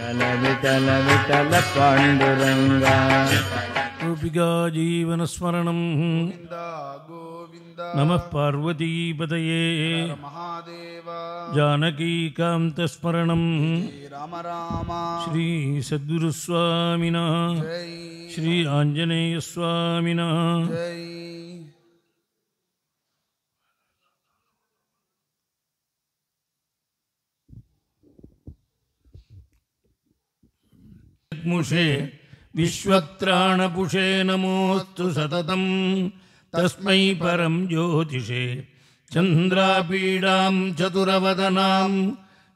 विठल विठल विठल पाण्डुरङ्गा गोपिका महादेव जानकी पार्वतीपतये जानकीकान्तस्मरणं राम राम श्रीसद्गुरुस्वामिनः श्री आञ्जनेयस्वामिनः जग्मुषे विश्वत्राणपुषे नमोऽस्तु सततं तस्मै परं ज्योतिषे चन्द्रापीडां चतुरवदनां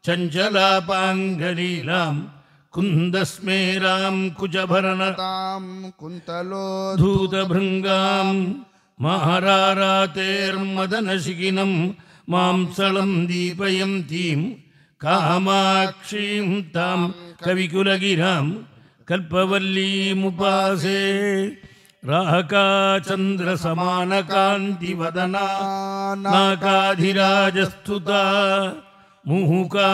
चञ्चलापाङ्गलीलां कुन्दस्मेरां कुजभरणतां कुन्तलोधूतभृङ्गां महारारातेर्मदनशिखिनं मांसलं दीपयन्तीं कामाक्षीं तां कविकुलगिराम् कल्पवल्ली मुपासे राहका चंद्र समान कांति वदना नाकाधिराजस्तुता मुहुका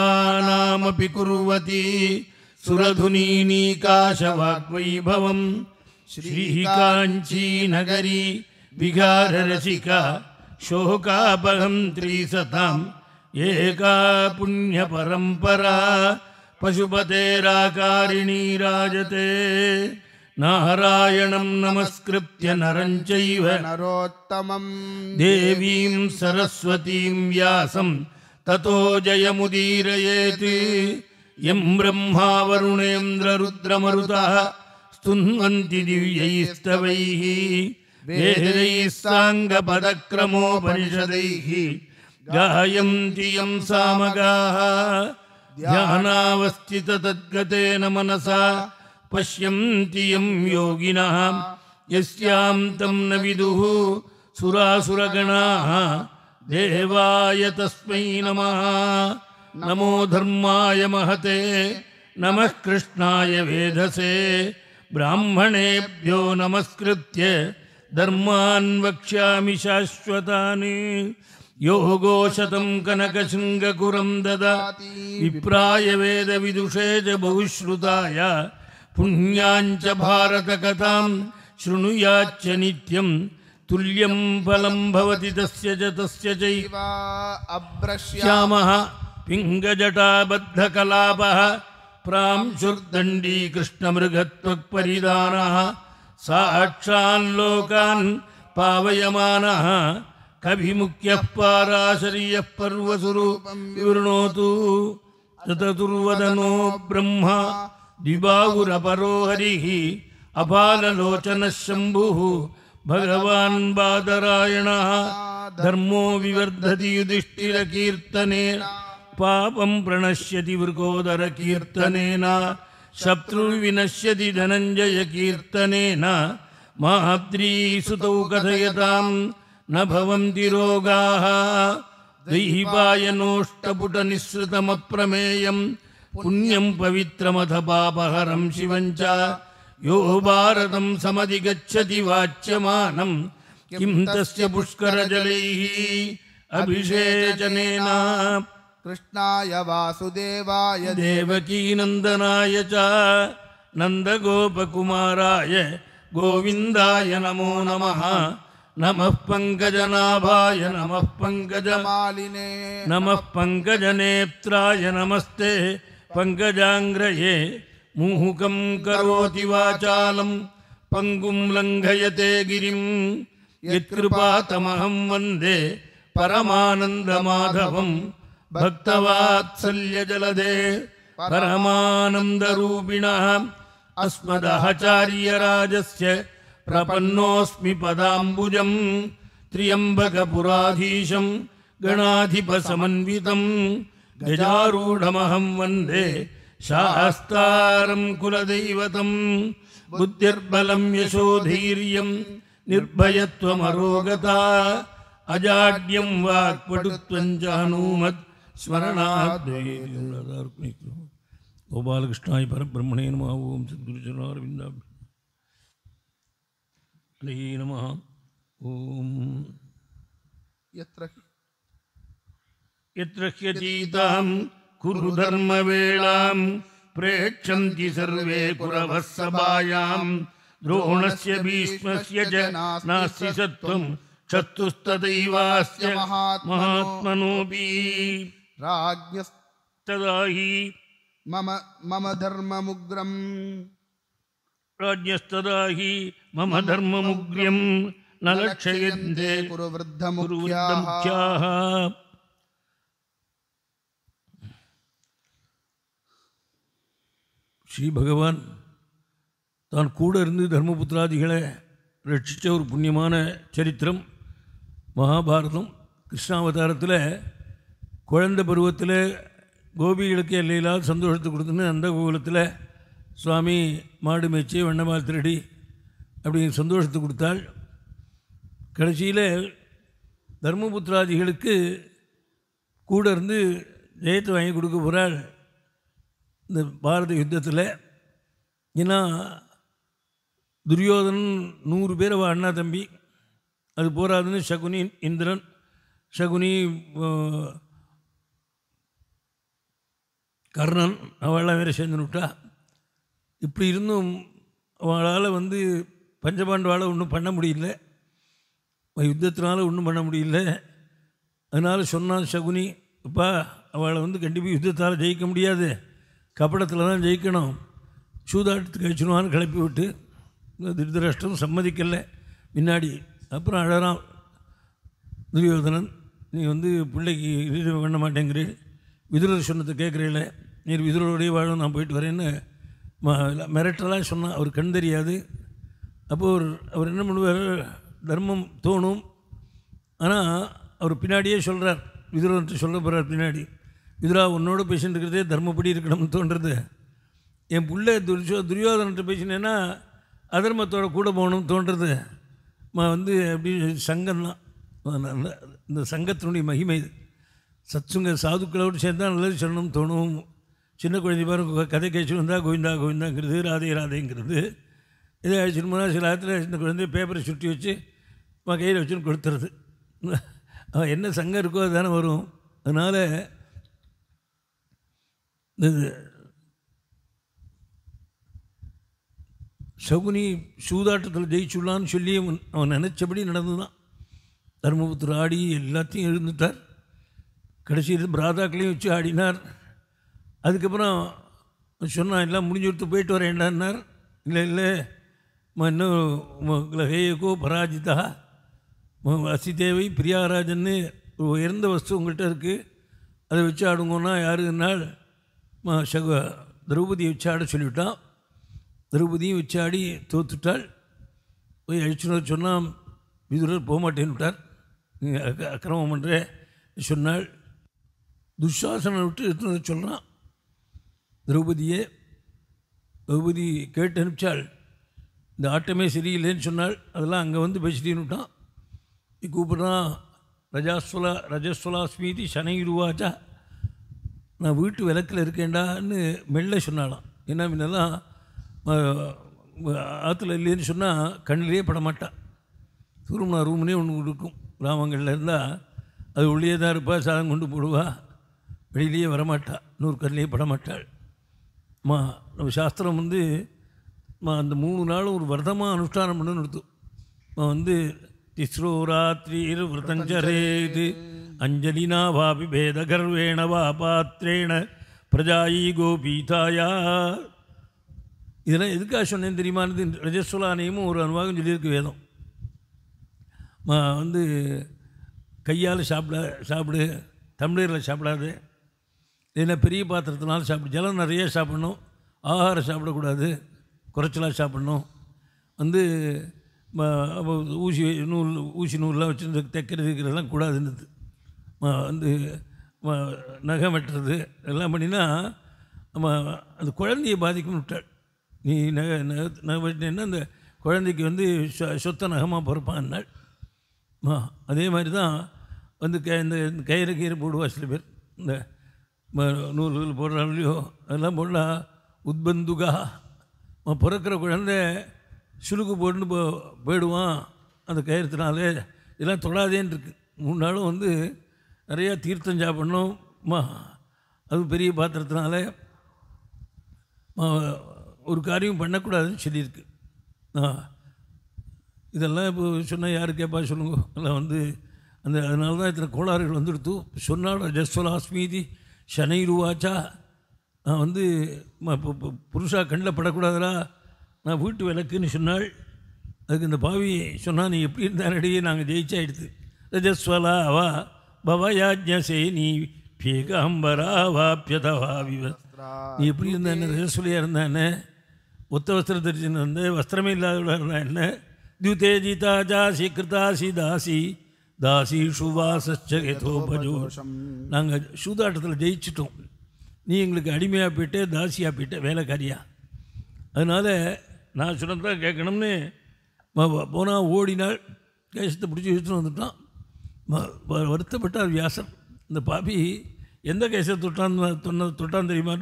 नामपि कांची नगरी श्रीः काञ्चीनगरी शोका शोकापहं त्रिसताम् एका परंपरा पशुपते राकारिणी राजते नारायणं नमस्कृत्य नरं चैव नरोत्तमं देवीं सरस्वतीं व्यासं ततो जयमुदीरयेत् यं ब्रह्मा वरुणेन्द्ररुद्रमरुतः स्तुन्वन्ति दिव्यैस्तवैः वेदैः साङ्गपदक्रमोपनिषदैः गायन्ति यं सामगाः न मनसा पश्यन्ति यं योगिनः यस्यां तं न विदुः सुरासुरगणाः देवाय तस्मै नमः नमो धर्माय महते नमः कृष्णाय वेधसे ब्राह्मणेभ्यो नमस्कृत्य धर्मान् वक्ष्यामि शाश्वतानि योगोशतं कनकशृङ्गकुरं ददाति विप्राय वेदविदुषे च बहुश्रुताय पुण्याञ्च भारतकथां शृणुयाच्च नित्यं तुल्यं फलं भवति तस्य च तस्य चैव अभ्रश्यामः पिङ्गजटाबद्धकलापः प्रांशुर्दण्डी कृष्णमृगत्वक्परिदानः साक्षाल्लोकान् पावयमानः कभिमुख्यः पाराशरीयः पर्वस्वरूपं विवृणोतु चतुर्वदनो ब्रह्मा द्विबाहुरपरो हरिः अपाललोचनः शंभु भगवान् बादरायणः धर्मो विवर्धति युधिष्ठिरकीर्तनेन पापं प्रणश्यति वृकोदरकीर्तनेन शत्रुर्विनश्यति धनञ्जयकीर्तनेन माद्रीसुतौ कथयता न भवन्ति रोगाः दैहिपायनोष्टपुटनिःसृतमप्रमेयम् पुण्यम् पवित्रमथ पापहरम् शिवम् च यो भारत समधिगच्छति वाच्यमानम् किम् तस्य पुष्करजलैः कृष्णा कृष्णाय वासुदेवाय देवकीनन्दनाय च नन्दगोपकुमाराय गोविन्दाय नमो नमः नमः पङ्कजनाभाय नमः पङ्कजमालिने नमः पङ्कजनेत्राय नमस्ते पङ्कजाङ्ग्रये मुहुकं करोति वाचालं पङ्गुं लङ्घयते गिरिं यत्कृपातमहं वन्दे परमानन्दमाधवं भक्तवात्सल्यजलदे परमानन्दरूपिणः अस्मदहचार्यराजस्य प्रपन्नोस्मि पदाम्बुजं त्र्यम्बकपुराधीशम् गणाधिपसमन्वितं गजारूढमहं वन्दे शास्तारं कुलदैवतं बुद्धिर्बलं यशोधैर्यं निर्भयत्वमरोगता अजाड्यं वाक्पटुत्वं च हनूमत् स्मरणाद्वैर्यं गोपालकृष्णाय परब्रह्मणे नमः ओं सद्गुरुचरणारविन्दाभ्य श्रीगुरुभ्यै नमः ॐ यत्र यत्र ह्यतीतां कुरु धर्मवेलां प्रेक्षन्ति सर्वे कुरवः सभायां द्रोणस्य भीष्मस्य च नास्ति सत्त्वं चतुस्तदैवास्य मम मम धर्ममुग्रम् ராஜ்யஸ்ததாகி மம தர்ம முக்கியம் நலட்சயந்தே முக்கியாக ஸ்ரீ பகவான் தான் கூட இருந்து தர்மபுத்திராதிகளை ரட்சித்த ஒரு புண்ணியமான சரித்திரம் மகாபாரதம் கிருஷ்ணாவதாரத்தில் குழந்தை பருவத்தில் கோபிகளுக்கு எல்லையில்லாத சந்தோஷத்தை கொடுத்துன்னு அந்த கோகுலத்தில் சுவாமி மாடு மேய்ச்சி வண்ணமாக திருடி அப்படின்னு சந்தோஷத்தை கொடுத்தாள் கடைசியில் தர்மபுத்திராதிகளுக்கு கூட இருந்து ஜெயத்தை வாங்கி கொடுக்க போகிறாள் இந்த பாரத யுத்தத்தில் ஏன்னா துரியோதனன் நூறு பேர் அவள் அண்ணா தம்பி அது போகாதுன்னு சகுனி இந்திரன் சகுனி கர்ணன் அவள்லாம் வேறு சேர்ந்து விட்டா இப்படி இருந்தும் அவங்களால் வந்து பஞ்சபாண்டவால் ஒன்றும் பண்ண முடியல யுத்தத்தினால ஒன்றும் பண்ண முடியல அதனால் சொன்னான் சகுனி அப்பா அவளை வந்து கண்டிப்பாக யுத்தத்தால் ஜெயிக்க முடியாது கபடத்தில் தான் ஜெயிக்கணும் சூதாட்டத்துக்கு கழிச்சிடுவான்னு கிளப்பி விட்டு திருதராஷ்டிரம் சம்மதிக்கலை முன்னாடி அப்புறம் அழகாம் துரியோதனன் நீ வந்து பிள்ளைக்கு இது பண்ண மாட்டேங்கிறீ விதுரர் சொன்னத்தை கேட்குறீங்களே நீர் விதுரோடையே வாழும் நான் போயிட்டு வரேன்னு மிரட்டலாம் சொன்னால் அவர் கண் தெரியாது அப்போது அவர் அவர் என்ன பண்ணுவார் தர்மம் தோணும் ஆனால் அவர் பின்னாடியே சொல்கிறார் விதுரன்ட்டு சொல்ல போகிறார் பின்னாடி விதுரா உன்னோட பேசின்னு இருக்கிறதே தர்மப்படி இருக்கணும்னு தோன்றது என் பிள்ளை துரிசோ துரியோதனன்ட்டு பேசினேன்னா அதர்மத்தோட கூட போகணும்னு தோன்றது வந்து அப்படி சங்கம்தான் இந்த சங்கத்தினுடைய மகிமை இது சத்சுங்க சாதுக்களோடு சேர்ந்தால் நல்லது சொல்லணும்னு தோணும் சின்ன குழந்தை பாரு கதை கேட்டு வந்தால் கோவிந்தா கோவிந்தாங்கிறது ராதே ராதேங்கிறது இதே சின்ன போனால் சில நேரத்தில் சின்ன குழந்தை பேப்பரை சுட்டி வச்சு கையில் வச்சுன்னு கொடுத்துறது அவன் என்ன சங்கம் இருக்கோ அது தானே வரும் அதனால் இது சகுனி சூதாட்டத்தில் ஜெயிச்சுள்ளான்னு சொல்லி அவன் அவன் நினச்சபடி நடந்துதான் தர்மபுத்திர ஆடி எல்லாத்தையும் கடைசி கடைசியில் பிராதாக்களையும் வச்சு ஆடினார் அதுக்கப்புறம் சொன்னான் எல்லாம் முடிஞ்சு கொடுத்து போயிட்டு வரேன்டான்னார் இல்லை இல்லை இன்னும் ஹேயகோ பராஜிதா அசிதேவை பிரியாராஜன்னு உயர்ந்த வஸ்து உங்கள்கிட்ட இருக்குது அதை வச்சு ஆடுங்கன்னா யாருக்குனால் சக திரௌபதியை வச்சு ஆட சொல்லிவிட்டான் திரௌபதியும் வச்சு ஆடி தோத்துட்டாள் போய் அழிச்சுனர் சொன்னால் விதுரர் போக மாட்டேன்னு விட்டார் அக்கிரமம் பண்ணுற சொன்னாள் துஷாசனை விட்டு எடுத்துன்னு சொல்கிறான் திரௌபதியே திரௌபதி கேட்டு அனுப்பிச்சாள் இந்த ஆட்டமே சரியில்லைன்னு சொன்னாள் அதெல்லாம் அங்கே வந்து இது கூப்பிட்றான் ரஜாஸ்வலா ரஜஸ்வலாஸ்மிதி சனைருவாச்சா நான் வீட்டு விளக்கில் இருக்கேண்டான்னு மெல்ல சொன்னாலாம் என்ன முன்னெல்லாம் ஆற்றுல இல்லைன்னு சொன்னால் கண்ணிலே படமாட்டான் திருமணா ரூம்னே ஒன்று கொடுக்கும் கிராமங்களில் இருந்தால் அது உள்ளே தான் இருப்பாள் சாதம் கொண்டு போடுவா வெளியிலேயே வரமாட்டாள் நூறு கண்ணிலே படமாட்டாள் மா நம்ம சாஸ்திரம் வந்து அந்த மூணு நாளும் ஒரு விரதமாக அனுஷ்டானம் பண்ணு நடத்தும் வந்து திஸ்ரோ ராத்திரி விரதஞ்சரேது அஞ்சலினா வாபி கர்வேண வா பாத்திரேண பிரஜாயி கோபீதாயா இதெல்லாம் எதுக்காக சொன்னேன் தெரியுமானது ரஜஸ்வலானையும் ஒரு அனுபவம் சொல்லியிருக்கு வேதம் வந்து கையால் சாப்பிட சாப்பிடு தமிழரில் சாப்பிடாது ஏன்னா பெரிய பாத்திரத்தினால சாப்பிட்டு ஜலம் நிறைய சாப்பிடணும் ஆகாரம் சாப்பிடக்கூடாது குறைச்சலாக சாப்பிடணும் வந்து ஊசி நூல் ஊசி நூல்லாம் வச்சு தைக்கிறது இருக்கிறதெல்லாம் கூடாதுன்னு வந்து நகை வெட்டுறது எல்லாம் பண்ணினா நம்ம அந்த குழந்தையை பாதிக்கும்னு விட்டாள் நீ நகை நகை நகை வெட்டினேன்னா அந்த குழந்தைக்கு வந்து சொத்த நகமாக பொறுப்பான்னாள் அதே மாதிரி தான் வந்து க இந்த கயிறு கீரை போடுவா சில பேர் இந்த நூல்கள் போடுறாங்க இல்லையோ அதெல்லாம் போடலாம் உத்பந்துகா பிறக்கிற குழந்தை சுருக்கு போட்டுன்னு போ போயிடுவான் அந்த கயிறுத்தினாலே இதெல்லாம் தொடாதேன்னு இருக்கு மூணு நாளும் வந்து நிறையா தீர்த்தம் சாப்பிடணும் மா அது பெரிய பாத்திரத்தினால ஒரு காரியம் பண்ணக்கூடாதுன்னு சொல்லியிருக்கு இதெல்லாம் இப்போ சொன்னால் யார் கேட்பா சொல்லுங்க எல்லாம் வந்து அந்த அதனால தான் இத்தனை கோளாறுகள் வந்துடுத்து சொன்னாலும் ஜஸ்வலா ஸ்மீதி ஷனைருவாச்சா நான் வந்து புருஷா கண்ணில் படக்கூடாதுரா நான் வீட்டு விளக்குன்னு சொன்னாள் அதுக்கு இந்த பாவி சொன்னால் நீ எப்படி இருந்தாலடியே நாங்கள் ஜெயிச்சாயிடுது ரஜஸ்வலா வா பவயாஜ்ஞசே நீ பேகாம்பரா வாப்பியதவா விவ நீ எப்படி இருந்தானே ரஜஸ்வலியாக இருந்தானே ஒத்த வஸ்திரம் தரிசனம் வந்து வஸ்திரமே இல்லாதவளாக இருந்தா என்ன தியுதே ஜீதாஜாசி கிருதாசி தாசி தாசி சுவாசச்ச நாங்கள் சூதாட்டத்தில் ஜெயிச்சிட்டோம் நீ எங்களுக்கு அடிமையாக போயிட்டு தாசியாக போயிட்டு வேலைக்காரியா அதனால் நான் சொன்னதாக கேட்கணும்னு போனால் ஓடினால் கேசத்தை பிடிச்சி வச்சுட்டு வந்துட்டான் வருத்தப்பட்டார் வியாசன் இந்த பாபி எந்த கேசத்தை தொட்டான் தொன்ன தொட்டான் தெரியுமா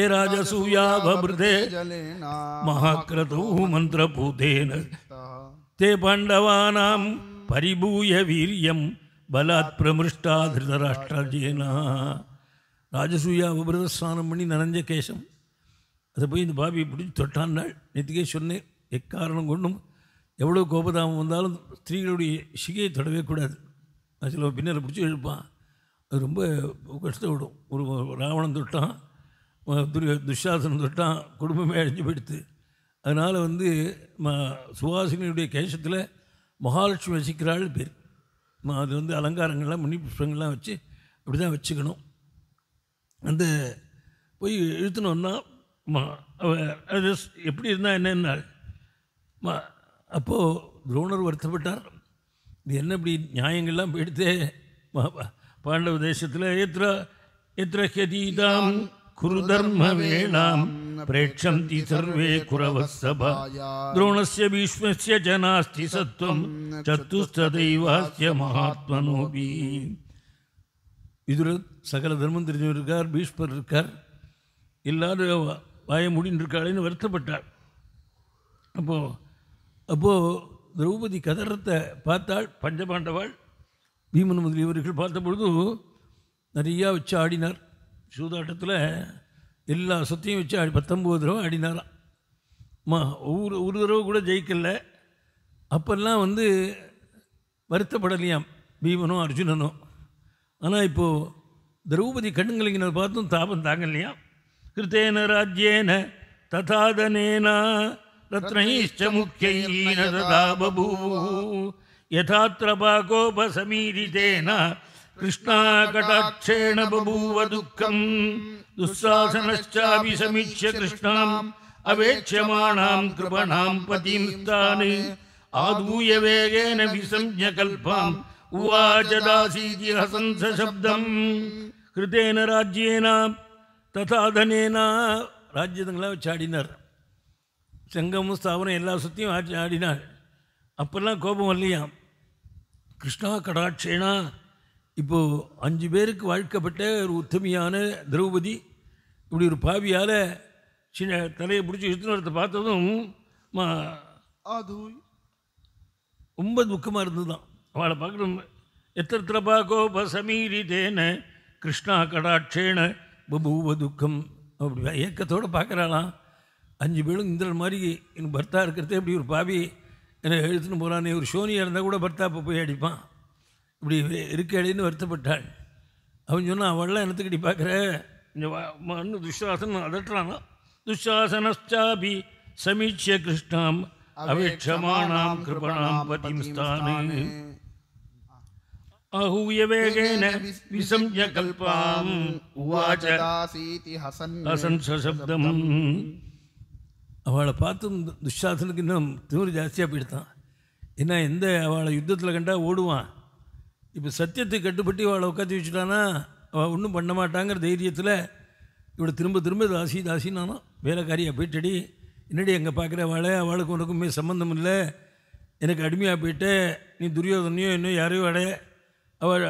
ஏ ராஜ சூயாபிருதே மகாக்கிரதோ மந்திர பூதேன தே பாண்டவானாம் பரிபூய வீரியம் பலாத் பிரமிருஷ்டா திருதராஷ்டிராஜேனா ராஜசூயா விபரத ஸ்நானம் பண்ணி நனைஞ்ச கேசம் அதை போய் இந்த பாபியை பிடிச்சி தொட்டான் நாள் நேற்றுக்கே சொன்னேன் எக்காரணம் கொண்டும் எவ்வளோ கோபதாமம் வந்தாலும் ஸ்திரீகளுடைய சிகையை தொடவே கூடாது சில பின்னரை பிடிச்சி எழுப்பான் அது ரொம்ப கஷ்டப்படும் ஒரு ராவணன் தொட்டான் துரிய துஷாசனம் தொட்டான் குடும்பமே அழிஞ்சு போயிடுத்து அதனால் வந்து சுவாசினியுடைய கேசத்தில் மகாலட்சுமி வசிக்கிறாள் பேர் அது வந்து அலங்காரங்கள்லாம் முனி புஷ்பங்கள்லாம் வச்சு அப்படி தான் வச்சுக்கணும் அந்த போய் இழுத்துனோன்னா அது எப்படி இருந்தால் என்னென்னா அப்போது துரோணர் வருத்தப்பட்டார் இது என்ன இப்படி நியாயங்கள்லாம் போயிடுதே பாண்டவ தேசத்தில் எத்திர எத்திர கதீதாம் कुरुधर्मवेणां प्रेक्षन्ति सर्वे कुरवः सभा द्रोणस्य भीष्मस्य च சத்துவம் सत्त्वं चतुस्तदैवास्य महात्मनोपि இதில் சகல தர்மம் தெரிஞ்சவர் இருக்கார் பீஷ்மர் இருக்கார் எல்லாரும் வாய முடின்றிருக்காளேன்னு வருத்தப்பட்டாள் அப்போ அப்போது திரௌபதி கதரத்தை பார்த்தாள் பஞ்சபாண்டவாள் பீமன் முதலியவர்கள் பார்த்தபொழுது நிறையா வச்சு ஆடினார் சூதாட்டத்தில் எல்லா சொத்தையும் வச்சு அடி பத்தொம்பது தடவை அடினாராம் மா ஒவ்வொரு ஒரு தடவை கூட ஜெயிக்கல அப்போல்லாம் வந்து வருத்தப்படலையாம் பீமனும் அர்ஜுனனும் ஆனால் இப்போது திரௌபதி கண்ணுங்கலிங்கின பார்த்தும் தாபம் தாங்கலையாம் கிருத்தேன ராஜ்யேன ததாதனேனா ரத்னைஷ்ட முக்கிய ததா பபூ யதாத்திரபாகோபசமீரிதேனா കൃഷ്ണാകടാക്ഷേണ ബൂവ ദുഃഖം ദുസ്സാധനശ്ചാപി സമീക്ഷ്യ കൃഷ്ണം അപേക്ഷ്യമാണാം കൃപണാം പതിം താന് ആദൂയ വേഗേന വിസംജ്ഞകൽപാം ശബ്ദം കൃതേന രാജ്യേന തഥാധനേന രാജ്യങ്ങളെ ചാടിനർ സംഘം സ്ഥാപനം എല്ലാ സ്വത്തിയും ആ ചാടിനാൽ അപ്പെല്ലാം കോപമല്ലയാം കൃഷ്ണ കടാക്ഷേണ இப்போது அஞ்சு பேருக்கு வாழ்க்கப்பட்ட ஒரு உத்தமியான திரௌபதி இப்படி ஒரு பாவியால் சின்ன தலையை பிடிச்சி இழுத்துனத்தை பார்த்ததும் மா அது ரொம்ப துக்கமாக இருந்தது தான் அவளை பார்க்கணும் எத்திரத்திர சமீரி தேன கிருஷ்ணா கடாட்சேன பபூவ துக்கம் அப்படி ஏக்கத்தோடு பார்க்குறாளாம் அஞ்சு பேரும் இந்திரன் மாதிரி எனக்கு பர்த்தா இருக்கிறதே இப்படி ஒரு பாவி என்னை எழுத்துன்னு போகிறானே ஒரு சோனியாக இருந்தால் கூட பர்த்தா இப்போ போய் அடிப்பான் இப்படி இருக்கேன்னு வருத்தப்பட்டாள் அவன் சொன்னா அவள்லாம் என்னத்துக்கடி பார்க்குற மண்ணு துஷாசன் அதட்டுறானா துஷாசனஸ்டாபி சமீட்சிய கிருஷ்ணாம் அவேட்சமானாம் கிருபணாம் பதிம் ஸ்தானு आहूय விசம்ய கல்பாம் कल्पाम ஹசன் ஹசன் सशब्दम அவளை பார்த்தும் துஷாசனுக்கு இன்னும் திமிர் ஜாஸ்தியாக போயிடுதான் ஏன்னா எந்த அவளை யுத்தத்தில் கண்டா ஓடுவான் இப்போ சத்தியத்தை கட்டுப்பட்டு அவளை உட்காந்து வச்சுட்டானா அவள் ஒன்றும் பண்ண மாட்டாங்கிற தைரியத்தில் இவளை திரும்ப திரும்ப தாசி தாசி நானும் வேலைக்காரியாக போயிட்டடி என்னடி அங்கே பார்க்குற அவளை அவளுக்கு உனக்குமே சம்மந்தம் இல்லை எனக்கு அடிமையாக போயிட்டு நீ துரியோதனையோ இன்னும் யாரையோ அடைய அவள்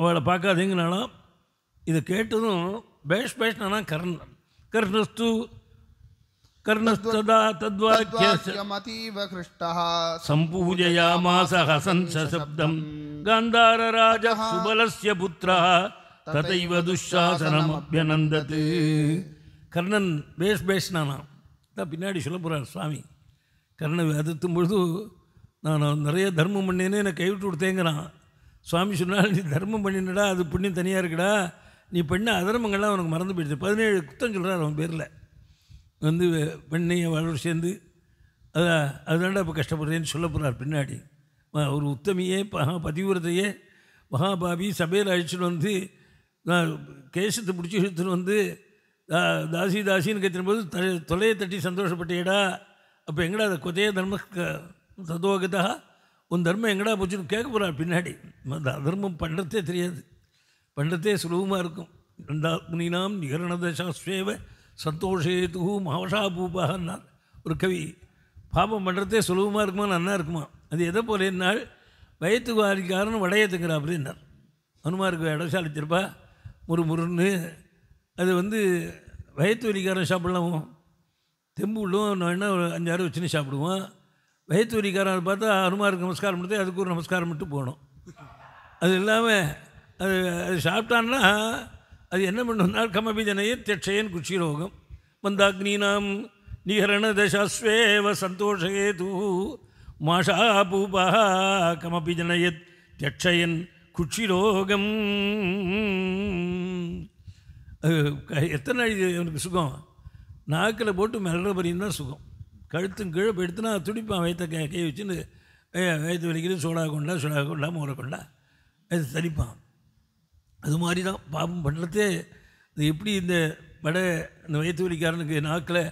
அவளை பார்க்காதீங்கனாலும் இதை கேட்டதும் பேஷ் பேஷ்னானா கர்ணன் கர்ணஸ்து கர்ணன் பேஸ் தான் பின்னாடி சொல்ல போகிறார் சுவாமி கர்ணன் அதிர்த்தும் பொழுது நான் நிறைய தர்மம் பண்ணினே என்னை கைவிட்டு கொடுத்தேங்கிறான் சுவாமி சொன்னால் நீ தர்மம் பண்ணினடா அது புண்ணியம் தனியாக இருக்குடா நீ பண்ண அதர்மங்கள்லாம் அவனுக்கு மறந்து போயிடுச்சு பதினேழு குத்தம் சொல்கிறார் அவன் பேரில் வந்து பெண்ணையும் வாழ்வு சேர்ந்து அதான் அதனால இப்போ கஷ்டப்படுறேன்னு சொல்ல போகிறார் பின்னாடி ஒரு உத்தமியே மகா பதிவிரதையே மகாபாபி சபையில் அழிச்சுட்டு வந்து நான் கேசத்தை பிடிச்சி இழுத்துன்னு வந்து தா தாசி தாசின்னு கத்தினபோது த தொலையை தட்டி சந்தோஷப்பட்டேடா அப்போ எங்கடா அதை கொதைய தர்ம தத்துவகத்தா உன் தர்மம் எங்கடா போச்சுன்னு கேட்க போகிறார் பின்னாடி அந்த அதர்மம் பண்ணுறதே தெரியாது பண்ணுறதே சுலபமாக இருக்கும் ரெண்டா முனினாம் நிகரணதசாஸ்வேவ சந்தோஷேது மவஷா பூபாகன்னார் ஒரு கவி பாபம் பண்ணுறதே சுலபமாக இருக்குமா நன்னா இருக்குமா அது எதை போல என்னால் வயத்துக்கு வாரிக்காரன் வடையை திங்கிற அப்படின்னார் அனுமாருக்கு இடசாலி திருப்பா முரு முருன்னு அது வந்து வயத்து வலிக்காரன் சாப்பிட்லாமோ தெம்பு உள்ளும் நான் என்ன அஞ்சாறு வச்சுன்னு சாப்பிடுவோம் வயத்து வலிக்காரன் பார்த்தா அனுமாருக்கு நமஸ்காரம் பண்ணுறது அதுக்கு ஒரு நமஸ்காரம் மட்டும் போகணும் அது இல்லாமல் அது அது சாப்பிட்டான்னா அது என்ன பண்ணுனால் கமபிஜனையே தியட்சயன் குஷிரோகம் மந்தாக்னீனாம் நிகரண தசாஸ்வேவ சந்தோஷயே தூ மாஷா பூபா கமபிஜனயத் ஜனயத் தியட்சயன் குட்சிரோகம் எத்தனை நாள் அவனுக்கு சுகம் நாக்கில் போட்டு மிளற தான் சுகம் கழுத்தும் கீழே போயிடுத்துனா துடிப்பான் வயிற்ற கை வச்சுன்னு வயிற்று வலிக்கிறது சோடா கொண்டா சோடா கொண்டா மோரை கொண்டா அது தடிப்பான் அது மாதிரி தான் பாபம் பண்ணுறதே இது எப்படி இந்த வடை இந்த வயிற்று வலிக்காரனுக்கு நாக்கில்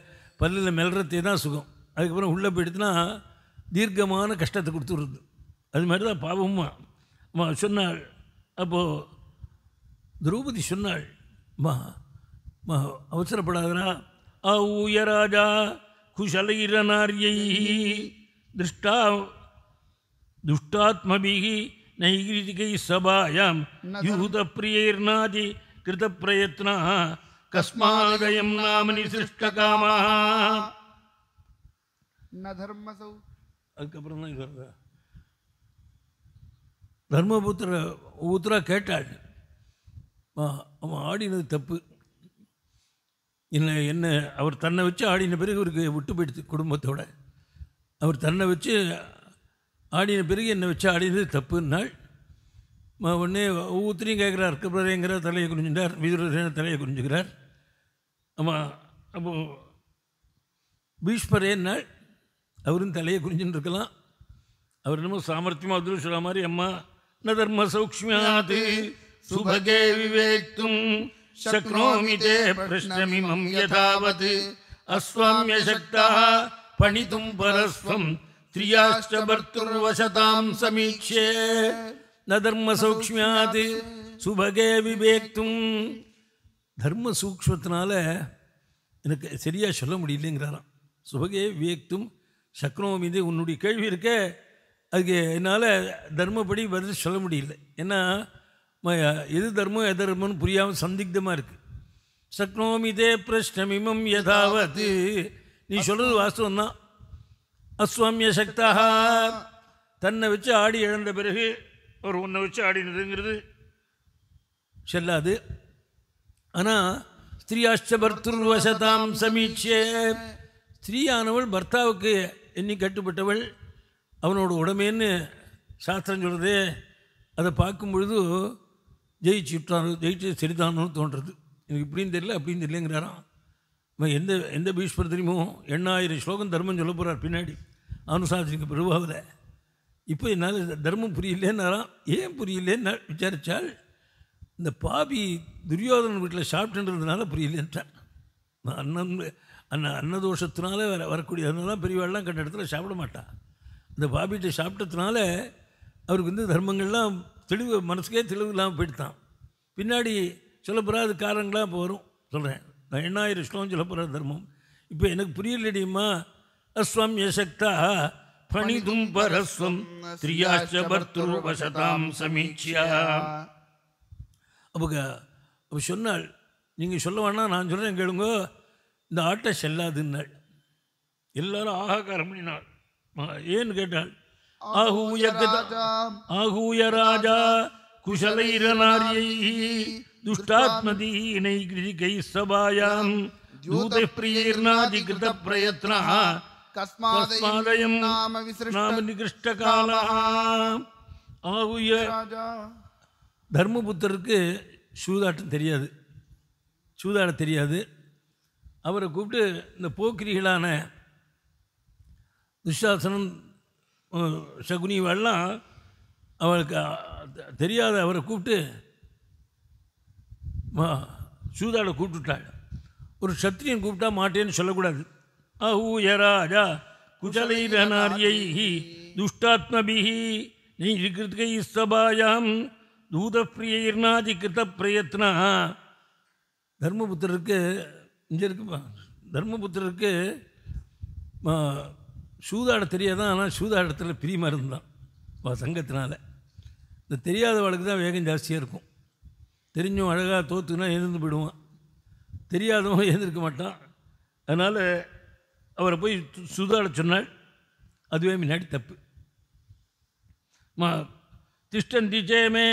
பல்லில் மெல்றதே தான் சுகம் அதுக்கப்புறம் உள்ளே போயிடுத்துனா தீர்க்கமான கஷ்டத்தை கொடுத்துருது அது மாதிரி தான் பாவம்மா அம்மா சொன்னாள் அப்போது திரௌபதி சொன்னாள் மா மா அவசரப்படாதனா ஆ உயராஜா குஷலீரநாரியை திருஷ்டா துஷ்டாத்மபிகி சபாயம் सभायां यूतप्रियैर्नादि कृतप्रयत्नः கஸ்மாதயம் नाम निसृष्टकामाः न தர்மசௌ அதுக்கப்புறம் தான் இது தர்மபுத்திர ஊத்தரா கேட்டாள் அவன் ஆடினது தப்பு என்ன என்ன அவர் தன்னை வச்சு ஆடின பிறகு இவருக்கு விட்டு போயிடுச்சு குடும்பத்தோட அவர் தன்னை வச்சு ஆடின பிறகு என்னை வச்சு ஆடினது தப்புன்னாள் உடனே ஒவ்வொருத்தரையும் கேட்குறார் கிருபரேங்கிறார் தலையை குறிஞ்சுட்டார் விதுரேன தலையை குறிஞ்சுக்கிறார் ஆமாம் அப்போ பீஷ்மரே நாள் அவரும் தலையை குறிஞ்சுன்னு இருக்கலாம் அவர் என்னமோ சாமர்த்தியமாக அதில் சொல்ல மாதிரி அம்மா ந தர்ம சௌக்மியாது சுபகே விவேக்தும் சக்னோமி தே பிரஷ்னமிமம் யதாவது அஸ்வாமிய சக்தா பணிதும் பரஸ்வம் त्रियाश्चभर्तुर्वशतां समीक्ष्ये न சுபகே விவேக்தும் தர்ம சூக்ஷ்மத்தினால எனக்கு சரியாக சொல்ல முடியலங்கிறாராம் சுபகே விவேக்தும் சக்கரம் இது உன்னுடைய கேள்வி இருக்க அதுக்கு என்னால் தர்மப்படி பதில் சொல்ல முடியல ஏன்னா எது தர்மம் தர்மம்னு புரியாமல் சந்திக்தமாக இருக்குது சக்னோமிதே பிரஷ்னமிமம் எதாவது நீ சொல்கிறது வாஸ்தவம் தான் அஸ்வாமிய சக்தாக தன்னை வச்சு ஆடி இழந்த பிறகு ஒரு உன்னை வச்சு ஆடினதுங்கிறது செல்லாது ஆனால் பர்துர்வசதாம் சமீட்சே ஸ்திரீயானவள் பர்த்தாவுக்கு எண்ணி கட்டுப்பட்டவள் அவனோட உடமைன்னு சாஸ்திரம் சொல்கிறது அதை பார்க்கும் பொழுது ஜெயிச்சு விட்டான் ஜெயிச்சு தோன்றது எனக்கு இப்படின்னு தெரியல அப்படின்னு தெரியலங்கிறாரான் எந்த எந்த பீஷ்மர் தெரியுமோ எண்ணாயிரம் ஸ்லோகம் தர்மம் சொல்ல போகிறார் பின்னாடி அனுசாசனிக்கு பிரிவாவில் இப்போ என்னால் தர்மம் புரியலேன்னாராம் ஏன் புரியலேன்னு விசாரித்தால் இந்த பாபி துரியோதனன் வீட்டில் சாப்பிட்டுன்றதுனால புரியலேன்ட்டான் அண்ணன் அண்ண அன்னதோஷத்தினால வர வரக்கூடிய அதனால பெரியவாள்லாம் கண்ட இடத்துல சாப்பிட மாட்டான் இந்த பாபிகிட்ட சாப்பிட்டதுனால அவருக்கு வந்து தர்மங்கள்லாம் தெளிவு மனசுக்கே தெளிவு இல்லாமல் போயிட்டான் பின்னாடி சொல்லப்போகிற அது காரணங்களாக இப்போ வரும் சொல்கிறேன் பதினாயிரம் ஸ்லோகம் சொல்ல போகிற தர்மம் இப்போ எனக்கு புரியலடியுமா அஸ்வம் யசக்தா பணிதும் பரஸ்வம் திரியாச்ச வசதாம் சமீட்சியா அப்போ அப்போ சொன்னாள் நீங்கள் சொல்ல வேணா நான் சொல்கிறேன் கேளுங்க இந்த ஆட்டை செல்லாதுன்னாள் எல்லாரும் ஆகாக்காரம் பண்ணினாள் ஏன்னு கேட்டாள் ஆகூய ஆகூய ராஜா குஷலை தர்மபுத்தருக்கு சூதாட்டம் தெரியாது சூதாட தெரியாது அவரை கூப்பிட்டு இந்த போக்கிரிகளான துஷாசனம் சகுனிவெல்லாம் அவருக்கு தெரியாத அவரை கூப்பிட்டு மா சூதாட கூப்பிட்டுட்டாள் ஒரு சத்திரியன் கூப்பிட்டா மாட்டேன்னு சொல்லக்கூடாது அஹூய ராஜா குஜலைரனாரியை துஷ்டாத்மபிஹி நீ இருக்கிறதுக்கை இஸ்தபாயாம் தூதப்பிரியர்னாதி கிருத பிரயத்னா தர்மபுத்திரருக்கு இங்கே இருக்குப்பா தர்மபுத்திரருக்கு சூதாட தெரியாதான் ஆனால் சூதாடத்தில் பிரியமாக இருந்தான் சங்கத்தினால இந்த தெரியாதவளுக்கு தான் வேகம் ஜாஸ்தியாக இருக்கும் தெரிஞ்சும் அழகாக தோத்துனா எழுந்து போயிடுவான் தெரியாதவன் எழுந்திருக்க மாட்டான் அதனால் அவரை போய் சுதாட சொன்னால் அதுவே முன்னாடி தப்பு மா திஷ்டன் திஜயமே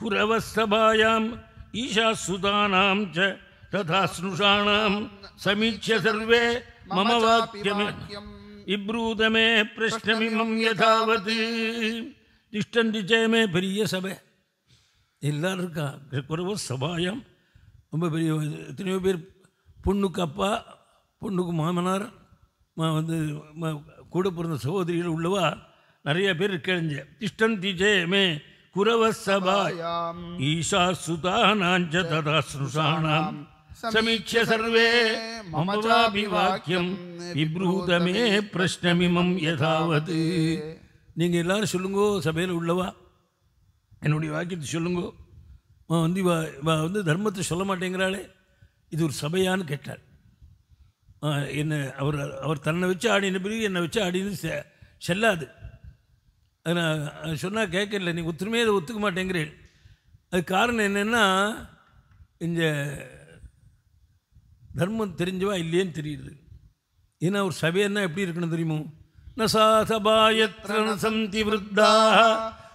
குரவஸ்தபாயாம் ஈஷா சுதானாம் ச ததா ஸ்னுஷாணாம் சமீட்ச சர்வே மம வாக்கியமே இப்ரூதமே பிரஷ்னமிமம் யதாவது திஷ்டன் திஜயமே பெரிய சபை எல்லோரும் இருக்கா குறைவோ சபாயம் ரொம்ப பெரிய எத்தனையோ பேர் பொண்ணுக்கு அப்பா பொண்ணுக்கு மாமனார் வந்து கூட பிறந்த சகோதரிகள் உள்ளவா நிறைய பேர் கேளுங்க திஷ்டன் திஜயமே குரவ சபாயாம் ஈஷா சுதானாஞ்ச ததா ஸ்ருஷாணாம் சமீட்ச சர்வே மமதாபிவாக்கியம் விப்ரூதமே பிரஷ்னமிமம் யதாவது நீங்கள் எல்லாரும் சொல்லுங்கோ சபையில் உள்ளவா என்னுடைய வாக்கியத்தை சொல்லுங்கோ வந்து இவ வந்து தர்மத்தை சொல்ல மாட்டேங்கிறாளே இது ஒரு சபையான்னு கேட்டார் என்னை அவர் அவர் தன்னை வச்சு ஆடின பிறகு என்னை வச்சு செ செல்லாது அது நான் சொன்னால் கேட்கல நீ ஒத்துமையை அதை ஒத்துக்க மாட்டேங்கிறேன் அது காரணம் என்னென்னா இந்த தர்மம் தெரிஞ்சவா இல்லையேன்னு தெரியுது ஏன்னா ஒரு சபையன்னா எப்படி இருக்கணும் தெரியுமோ நசா சபாயத்ரன் சந்தி விருத்தா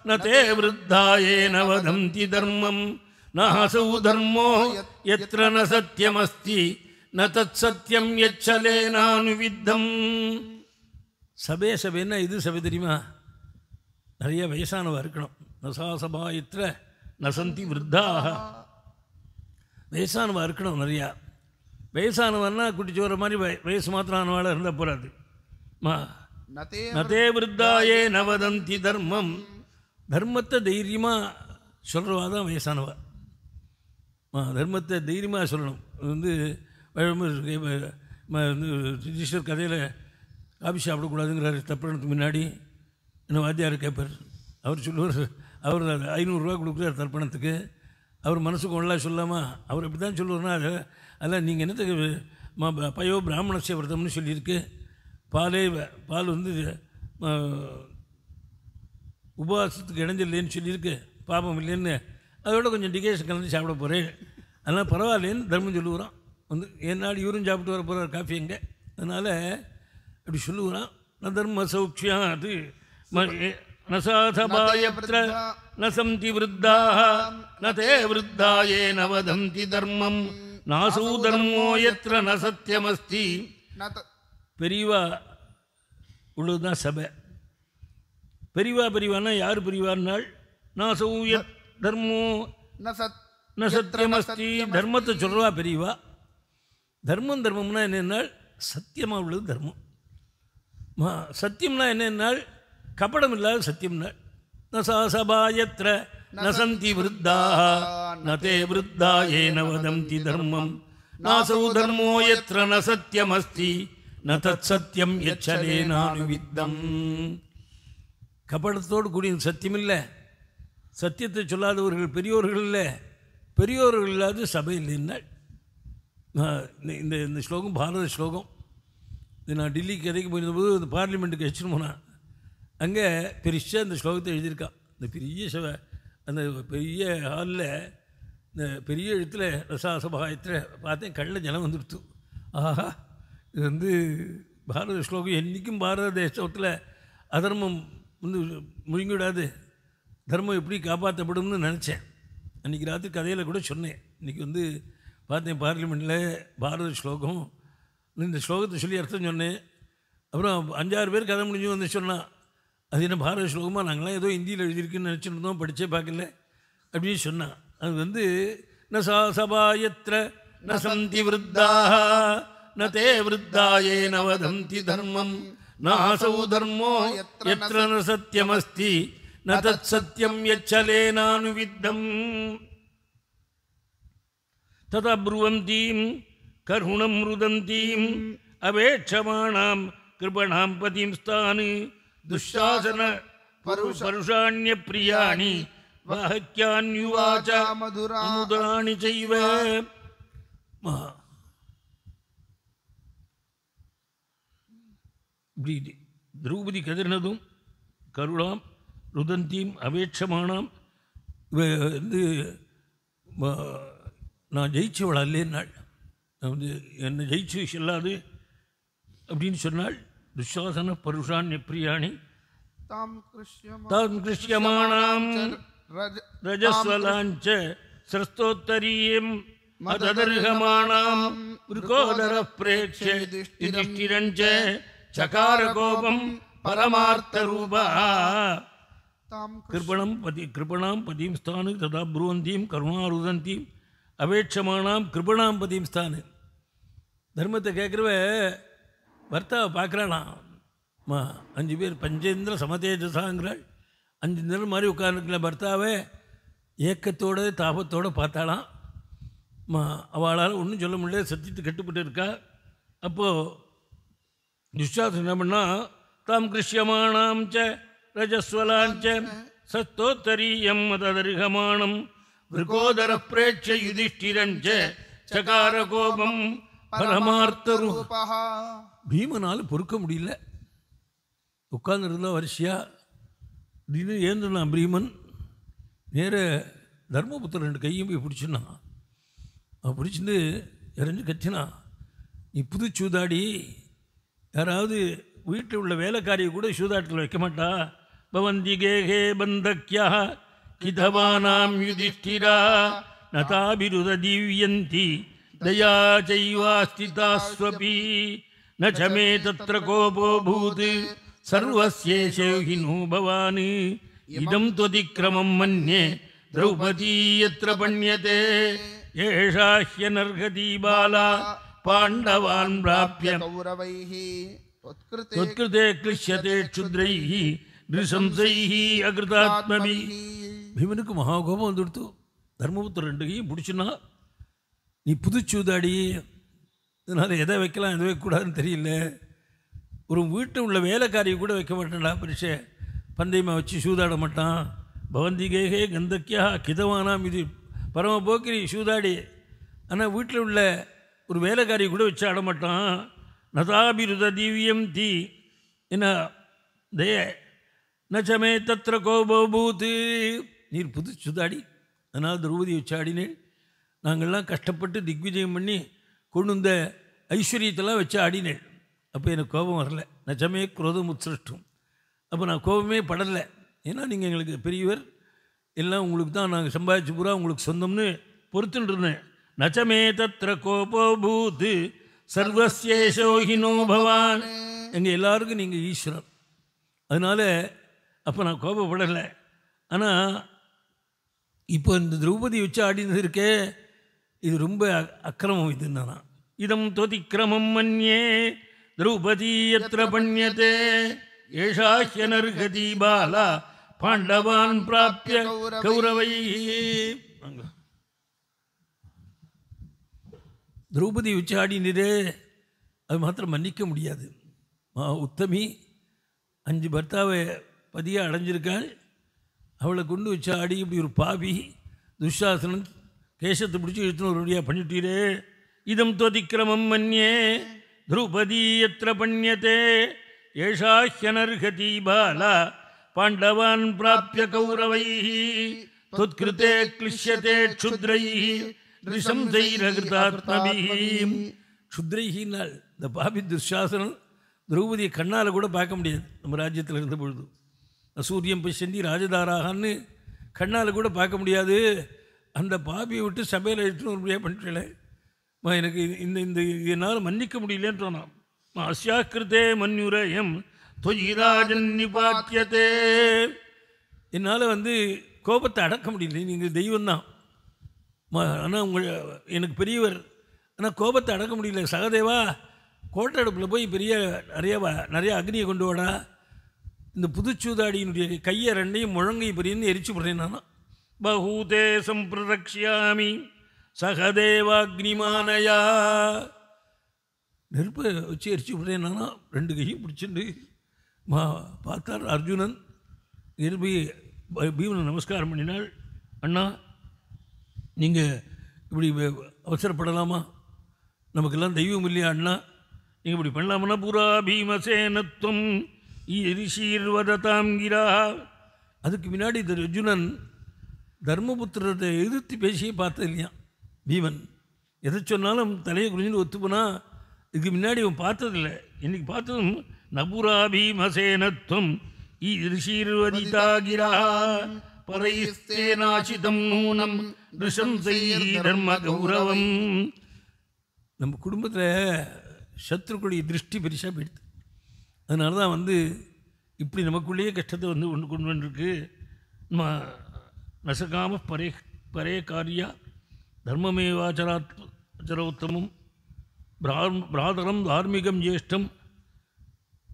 न ते वृद्धा येन वदन्ति धर्मं नासौ धर्मो यत्र न सत्यमस्ति न சபே சபைன்னா இது சபை தெரியுமா நிறைய வயசானவா இருக்கணும் நசா சபா இத்திர நசந்தி விருத்தாக வயசானவா இருக்கணும் நிறையா வயசானவன்னா குட்டிச்சு வர மாதிரி வயசு மாத்திரம் ஆனவாள் இருந்தால் போகாது மா நதே விருத்தாயே நவதந்தி தர்மம் தர்மத்தை தைரியமாக சொல்கிறவா தான் வயசானவா தர்மத்தை தைரியமாக சொல்லணும் வந்து ரிஜிஸ்டர் கதையில் காபி சாப்பிடக்கூடாதுங்கிறாரு தர்ப்பணத்துக்கு முன்னாடி என்ன வாத்தியார் கேட்பார் அவர் சொல்லுவார் அவர் ஐநூறுரூவா கொடுக்குறார் தர்ப்பணத்துக்கு அவர் மனசுக்கு ஒன்றா சொல்லாமா அவர் அப்படி தான் சொல்லுவார்னா அது அதில் நீங்கள் என்னத்துக்கு பயோ பிராமண சேவர்த்தம்னு சொல்லியிருக்கு பாலே பால் வந்து உபவாசத்துக்கு இல்லைன்னு சொல்லியிருக்கு பாபம் இல்லைன்னு அதோட கொஞ்சம் டிகேஷன் கலந்து சாப்பிட போகிறேன் அதனால் பரவாயில்லன்னு தர்மம் சொல்லுகிறான் வந்து என்னாடி இவரும் சாப்பிட்டு வர போகிறார் காஃபி எங்கே அதனால் அப்படி சொல்லுகிறான் ந தர்ம சௌக்கியம் அது நசந்தி விருத்தாயே நவதந்தி தர்மம் பெரியவா உள்ளதுதான் சபை பெரிவா பெரிவானா யார் பெரிவார்னால் தர்மோ ந சத்தியமஸ்தி தர்மத்தை சொல்றவா பெரியவா தர்மம் தர்மம்னா என்னென்னால் சத்தியமாக உள்ளது தர்மம் சத்தியம்னா என்னென்னால் கபடம் இல்லாத சத்தியம்னால் ந சபாயத்திர நசந்தி விருத்தா நே விருத்தா ஏன வதந்தி தர்மம் நாசௌ தர்மோ எத்திர ந சத்தியமஸ்தி ந தத் சத்தியம் எச்சலே நானுவித்தம் கபடத்தோடு கூடிய சத்தியம் இல்லை சத்தியத்தை சொல்லாதவர்கள் பெரியோர்கள் இல்லை பெரியோர்கள் இல்லாத சபையில் நின்றாள் இந்த இந்த ஸ்லோகம் பாரத ஸ்லோகம் இது நான் டெல்லிக்கு கதைக்கு போயிருந்தபோது இந்த பார்லிமெண்ட்டுக்கு வச்சுட்டு அங்கே பெருசாக இந்த ஸ்லோகத்தை எழுதியிருக்கான் இந்த பெரிய சபை அந்த பெரிய ஹாலில் இந்த பெரிய எழுத்தில் ரசாசபாயத்தில் பார்த்தேன் கண்ணில் ஜனம் வந்துடுத்து ஆஹா இது வந்து பாரத ஸ்லோகம் என்றைக்கும் பாரத தேசத்தில் அதர்மம் வந்து முழுங்கிவிடாது தர்மம் எப்படி காப்பாற்றப்படும்னு நினச்சேன் அன்றைக்கி ராத்திரி கதையில் கூட சொன்னேன் இன்றைக்கி வந்து பார்த்தேன் பார்லிமெண்ட்டில் பாரத ஸ்லோகம் இந்த ஸ்லோகத்தை சொல்லி அர்த்தம் சொன்னேன் அப்புறம் அஞ்சாறு பேர் கதை முடிஞ்சு வந்து சொன்னான் அது என்ன பாரத ஸ்லோகமாக நாங்களாம் ஏதோ இந்தியில் எழுதியிருக்குன்னு நினச்சிருந்தோம் படித்தே பார்க்கல அப்படின்னு சொன்னான் அது வந்து ந சா சபாயத்திர ந சந்தி விருத்தாக ந தே விருத்தாயே நவதந்தி தர்மம் न आसौ धर्मो यत्र न सत्यमस्ति न तत्सत्यं यच्छलेनानुविद्धम् तथा ब्रुवन्तीं करुणं रुदन्तीम् अवेक्षमाणां कृपणां पतिं स्थान् दुःशासन परुषाण्यप्रियाणि वाहक्यान्युवाच मधुराणि चैव இப்படி திரௌபதி கதிர்னதும் கருளாம் ருதந்தீம் அவேட்சமானாம் இவ வந்து நான் ஜெயிச்சவள் அல்லேன்னாள் நான் வந்து என்னை ஜெயிச்சு செல்லாது அப்படின்னு சொன்னால் துஷாசன பருஷான் பிரியாணி தாம் தாம் கிருஷ்யமானாம் ரஜஸ்வலாஞ்ச சிரஸ்தோத்தரீயம் மததர்கமானாம் பிரகோதர சகார கோபம் பரமார்த்த ரூபா கிருபணம் பதி கிருபணாம் பதியும் ஸ்தானு ததா புருவந்தீம் கருணாருதந்தீம் அபேட்சமானாம் கிருபணாம் பதியும் ஸ்தானு தர்மத்தை கேட்குறவ வர்த்தாவை பார்க்குறானா அஞ்சு பேர் பஞ்சேந்திர சமதேஜசாங்கிறாள் அஞ்சு நேரம் மாதிரி உட்காந்துருக்கல பர்த்தாவை ஏக்கத்தோட தாபத்தோடு பார்த்தாளாம் அவளால் ஒன்றும் சொல்ல முடியல சத்தியத்து கட்டுப்பட்டு இருக்கா அப்போது துஷ்டாசன் என்ன பண்ணால் தாம் கிருஷ்யமானாம் ச ரஜஸ்வலாஞ்ச சத்தோத்தரீயம் மததருகமானம் விருகோதர பிரேட்ச யுதிஷ்டிரஞ்ச சகார கோபம் பரமார்த்தரு பீமனால் பொறுக்க முடியல உட்கார்ந்து வரிசையா வரிசையாக திடீர்னு ஏந்திரனான் பீமன் நேர தர்மபுத்திரன் ரெண்டு கையும் போய் பிடிச்சினான் அவன் பிடிச்சிருந்து இறஞ்சி கத்தினான் நீ புதுச்சூதாடி யாராவது வீட்டில் உள்ள வேலைக்காரியை கூட சூதாட்டத்தில் வைக்க மாட்டா பவந்தி கேகே பந்தக்கியா கிதவானாம் யுதிஷ்டிரா நதாபிருத தீவியந்தி தயா செய்வாஸ்திதாஸ்வபி நச்சமே தத்திர கோபோ பூத் சர்வசேஷி பவானு இதம் துவதிக்கிரமம் மன்னே திரௌபதி எத்திர பண்ணியதே ஏஷாஹிய ஹியனர்கதி பாலா पाण्डवान् प्राप्य कौरवैः त्वत्कृते क्लिश्यते क्षुद्रैः அகிருதாத்மமி பீமனுக்கு மகாகோபம் வந்துடுத்து தர்மபுத்திர ரெண்டு கையும் பிடிச்சுன்னா நீ புதுச்சூதாடி இதனால் எதை வைக்கலாம் எதை வைக்கக்கூடாதுன்னு தெரியல ஒரு வீட்டில் உள்ள வேலைக்காரியை கூட வைக்க மாட்டேன்டா பரிசே பந்தயமாக வச்சு சூதாட மாட்டான் பவந்திகேகே கந்தக்கியா கிதவானாம் இது பரம போக்கிரி சூதாடி ஆனால் வீட்டில் உள்ள ஒரு வேலைக்காரி கூட வச்சு ஆடமாட்டான் நதாபிருத தீவியம் தீ என்ன தே நச்சமே தத்திர கோபூத்து பூத்து நீர் புது சுதாடி அதனால் திரௌபதி வச்சு ஆடினேன் நாங்கள்லாம் கஷ்டப்பட்டு திக்விஜயம் பண்ணி கொண்டு வந்த ஐஸ்வர்யத்தெல்லாம் வச்சு ஆடினேன் அப்போ எனக்கு கோபம் வரல நச்சமே குரோதம் உத்சிருஷ்டம் அப்போ நான் கோபமே படலை ஏன்னா நீங்கள் எங்களுக்கு பெரியவர் எல்லாம் உங்களுக்கு தான் நாங்கள் சம்பாதிச்சு பூரா உங்களுக்கு சொந்தம்னு பொறுத்துட்டுருந்தேன் न च தத்திர கோபோ சர்வசேஷோகினோ பவான் எங்கள் எல்லாருக்கும் நீங்கள் ஈஸ்வரர் அதனால் அப்போ நான் கோபப்படலை ஆனால் இப்போ இந்த திரௌபதி வச்சு ஆடினது இருக்கே இது ரொம்ப அக்கிரமம் இது நான் இதம் தொதிக்கிரமம் மன்யே திரௌபதி எத்திர பண்ணியதே ஏஷா ஹியனர்கதி பாலா பாண்டவான் பிராப்திய கௌரவை திரௌபதி உச்சாடினரே அது மாத்திரம் மன்னிக்க முடியாது மா உத்தமி அஞ்சு பர்த்தாவை பதியாக அடைஞ்சிருக்காள் அவளை கொண்டு உச்சாடி இப்படி ஒரு பாவி துஷாசனம் கேசத்தை பிடிச்சி எழுத்துன ஒரு வழியாக பண்ணிட்டீரே இதம் துவதிக்கிரமம் மன்னியே திரௌபதி எத்திர பண்ணியதே ஏஷா ஹியனர்ஹதி பாலா பாண்டவான் பிராபிய கௌரவை துத்கிருத்தே கிளிஷ்யதே க்ஷுத்ரை விஷம் இந்த பாபி துர்ஷாசனம் திரௌபதியை கண்ணால் கூட பார்க்க முடியாது நம்ம ராஜ்யத்தில் இருந்த பொழுது போய் பசந்தி ராஜதாராகன்னு கண்ணால் கூட பார்க்க முடியாது அந்த பாபியை விட்டு சபையில் எடுத்துன்னு ஒரு முடியாது பண்ணிட்டேன் எனக்கு இந்த இந்த என்னால் மன்னிக்க முடியலன்னு சொன்னான் அஸ்யாக்கிருத்தே மன்யுரயம் தொயிராஜன் நிபாத்தியதே என்னால் வந்து கோபத்தை அடக்க முடியல நீங்கள் தெய்வம் தான் ஆனால் உங்கள் எனக்கு பெரியவர் ஆனால் கோபத்தை அடக்க முடியல சகதேவா கோட்டை அடுப்பில் போய் பெரிய நிறைய நிறையா அக்னியை கொண்டு வாடா இந்த புதுச்சூதாடியினுடைய கையை ரெண்டையும் முழங்கை பெரியன்னு எரிச்சு விடுறேன் நானும் பகூதே சம்பிரதக்ஷாமி சகதேவாக்னிமானயா நெருப்பை வச்சு எரிச்சு விடுறேன் நானும் ரெண்டு கையும் பிடிச்சிண்டு மா பார்த்தார் அர்ஜுனன் நெருப்பை பீமனை நமஸ்காரம் பண்ணினாள் அண்ணா நீங்கள் இப்படி அவசரப்படலாமா நமக்கெல்லாம் தெய்வம் இல்லையான்னா நீங்கள் இப்படி பண்ணலாமண்ணா புறா பீமசேனத்துவம் ரிஷீர்வததாங்கிரா அதுக்கு முன்னாடி இந்த அர்ஜுனன் தர்மபுத்திரத்தை எதிர்த்து பேசியே பார்த்தது இல்லையா பீமன் எதை சொன்னாலும் தலையை குறிஞ்சின்னு ஒத்துப்போனா இதுக்கு முன்னாடி அவன் பார்த்ததில்லை இன்னைக்கு பார்த்ததும் நபுராபீமசேனத்துவம் பீமசேனத்துவம் ரிஷீர்வதிதாகிரா பறையிஸ்தேனாசிதம் நூனம் கௌரவம் நம்ம குடும்பத்தில் சத்ருக்களுடைய திருஷ்டி பெருசாக போயிடுது அதனால தான் வந்து இப்படி நமக்குள்ளேயே கஷ்டத்தை வந்து ஒன்று கொண்டு வந்துருக்கு நம்ம நசகாம பரே பரே காரியா தர்மமேவாச்சராச்சரோத்தமும் பிரா பிராதரம் தார்மீகம் ஜேஷ்டம்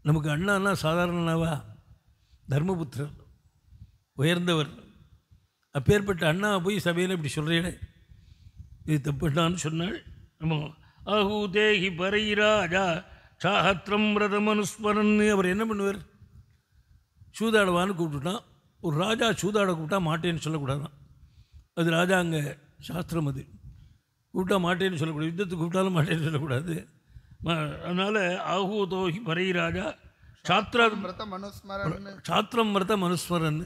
நமக்கு அண்ணா சாதாரணனாவா தர்மபுத்திரர் உயர்ந்தவர் அப்பேற்பட்ட அண்ணா போய் சபையில் இப்படி சொல்கிறேனே இது தப்புட்டான்னு சொன்னாள் ஆமாம் அஹூதேஹி பரைராஜா சாஹத்ரம் ரதமனுஸ்மரன் அவர் என்ன பண்ணுவார் சூதாடவான்னு கூப்பிட்டுட்டான் ஒரு ராஜா சூதாட கூப்பிட்டா மாட்டேன்னு சொல்லக்கூடாதான் அது ராஜா அங்கே சாஸ்திரம் அது கூப்பிட்டா மாட்டேன்னு சொல்லக்கூடாது யுத்தத்துக்கு கூப்பிட்டாலும் மாட்டேன்னு சொல்லக்கூடாது அதனால் ஆகூதோஹி பரைராஜா சாத்திரம் சாத்திரம் மரத்த மனுஸ்மரன்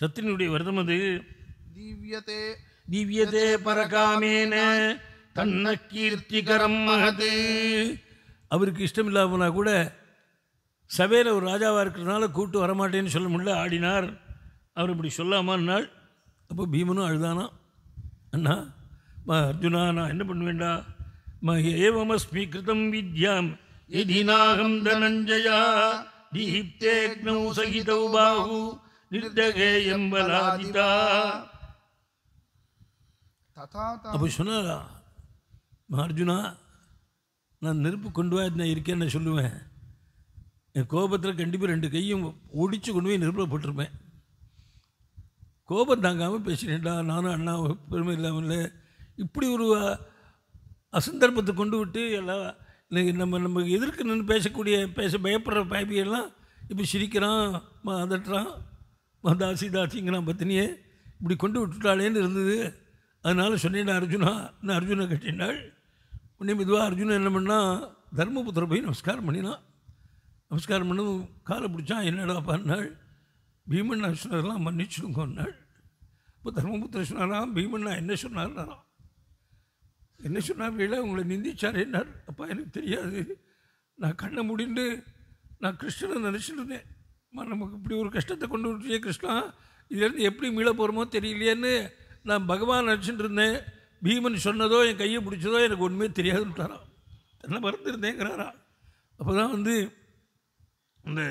சத்தினுடைய விரதம் அது தீவியதே திவ்யதே பரகாமேன தன்ன கீர்த்திகரம் மகது அவருக்கு இஷ்டம் இல்லாமனா கூட சபையில் ஒரு ராஜாவாக இருக்கிறதுனால கூப்பிட்டு வரமாட்டேன்னு சொல்ல முடியல ஆடினார் அவர் இப்படி சொல்லாமான்னால் அப்போ பீமனும் அழுதானா அண்ணா மா அர்ஜுனா நான் என்ன பண்ணுவேண்டா மா ஏவமஸ்மி கிருதம் வித்யாம் எதினாகம் தனஞ்சயா தீப்தேக்னௌ சகிதௌ பாஹு நித்தகே எம்பலாதிதா அப்போ சொன்னாரா அர்ஜுனா நான் நெருப்பு கொண்டு வா நான் இருக்கேன்னு சொல்லுவேன் என் கோபத்தில் கண்டிப்பாக ரெண்டு கையும் ஒடிச்சு கொண்டு போய் நெருப்பில் போட்டிருப்பேன் கோபம் தாங்காமல் பேசினேன்டா நானும் அண்ணா பெருமை இல்லாமல் இல்லை இப்படி ஒரு அசந்தர்ப்பத்தை கொண்டு விட்டு எல்லாம் நம்ம நம்ம எதிர்க்கு நின்று பேசக்கூடிய பேச பயப்படுற பாபியெல்லாம் இப்போ சிரிக்கிறான் அதட்டுறான் மந்தாசிதாசிங்கிறான் பத்தினியே இப்படி கொண்டு விட்டுட்டாளேன்னு இருந்தது அதனால் சொன்னேன் அர்ஜுனா நான் அர்ஜுனை கட்டினாள் உடனே மெதுவாக அர்ஜுனன் என்ன பண்ணால் தர்மபுத்திர போய் நமஸ்காரம் பண்ணினான் நமஸ்காரம் பண்ணும் காலை பிடிச்சான் என்னடா பண்ணாள் பீமன் சொன்னார்லாம் மன்னிச்சுடுங்கன்னாள் இப்போ தர்மபுத்திர சொன்னாராம் பீமன் என்ன சொன்னார்னாராம் என்ன சொன்னார்கள உங்களை நிந்திச்சார் என்னார் அப்பா எனக்கு தெரியாது நான் கண்ணை முடிந்து நான் கிருஷ்ணனை நினச்சிட்டு இருந்தேன் நமக்கு இப்படி ஒரு கஷ்டத்தை கொண்டு விட்டுச்சே கிருஷ்ணா இதுலேருந்து எப்படி மீள போகிறோமோ தெரியலையேன்னு நான் பகவான் நினச்சிட்டு இருந்தேன் பீமன் சொன்னதோ என் கையை பிடிச்சதோ எனக்கு ஒன்றுமே தெரியாதுன்ட்டாரான் என்ன மறந்துருந்தேங்கிறாரா அப்போ தான் வந்து இந்த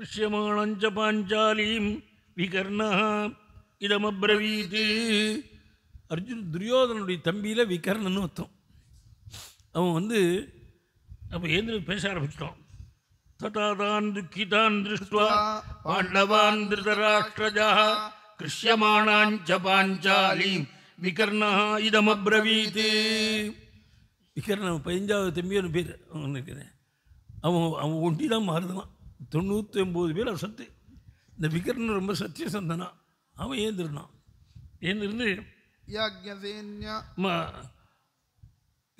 ருஷ்யமானஞ்ச பாஞ்சாலியும் விகர்ணா இதமப்ரவீது அர்ஜுன் துரியோதனுடைய தம்பியில் விகர்ணன்னு அர்த்தம் அவன் வந்து அப்போ ஏந்திர பேச ஆரம்பிச்சிட்டான் तटादान् दुःखितान् दृष्ट्वा பேர் அவன் அவன் ஒண்டி தான் தொண்ணூற்றி ஒம்பது பேர் அவன் சத்து இந்த விகர்ணன் ரொம்ப சத்திய அவன் ஏந்திருந்தான் ஏந்திருந்து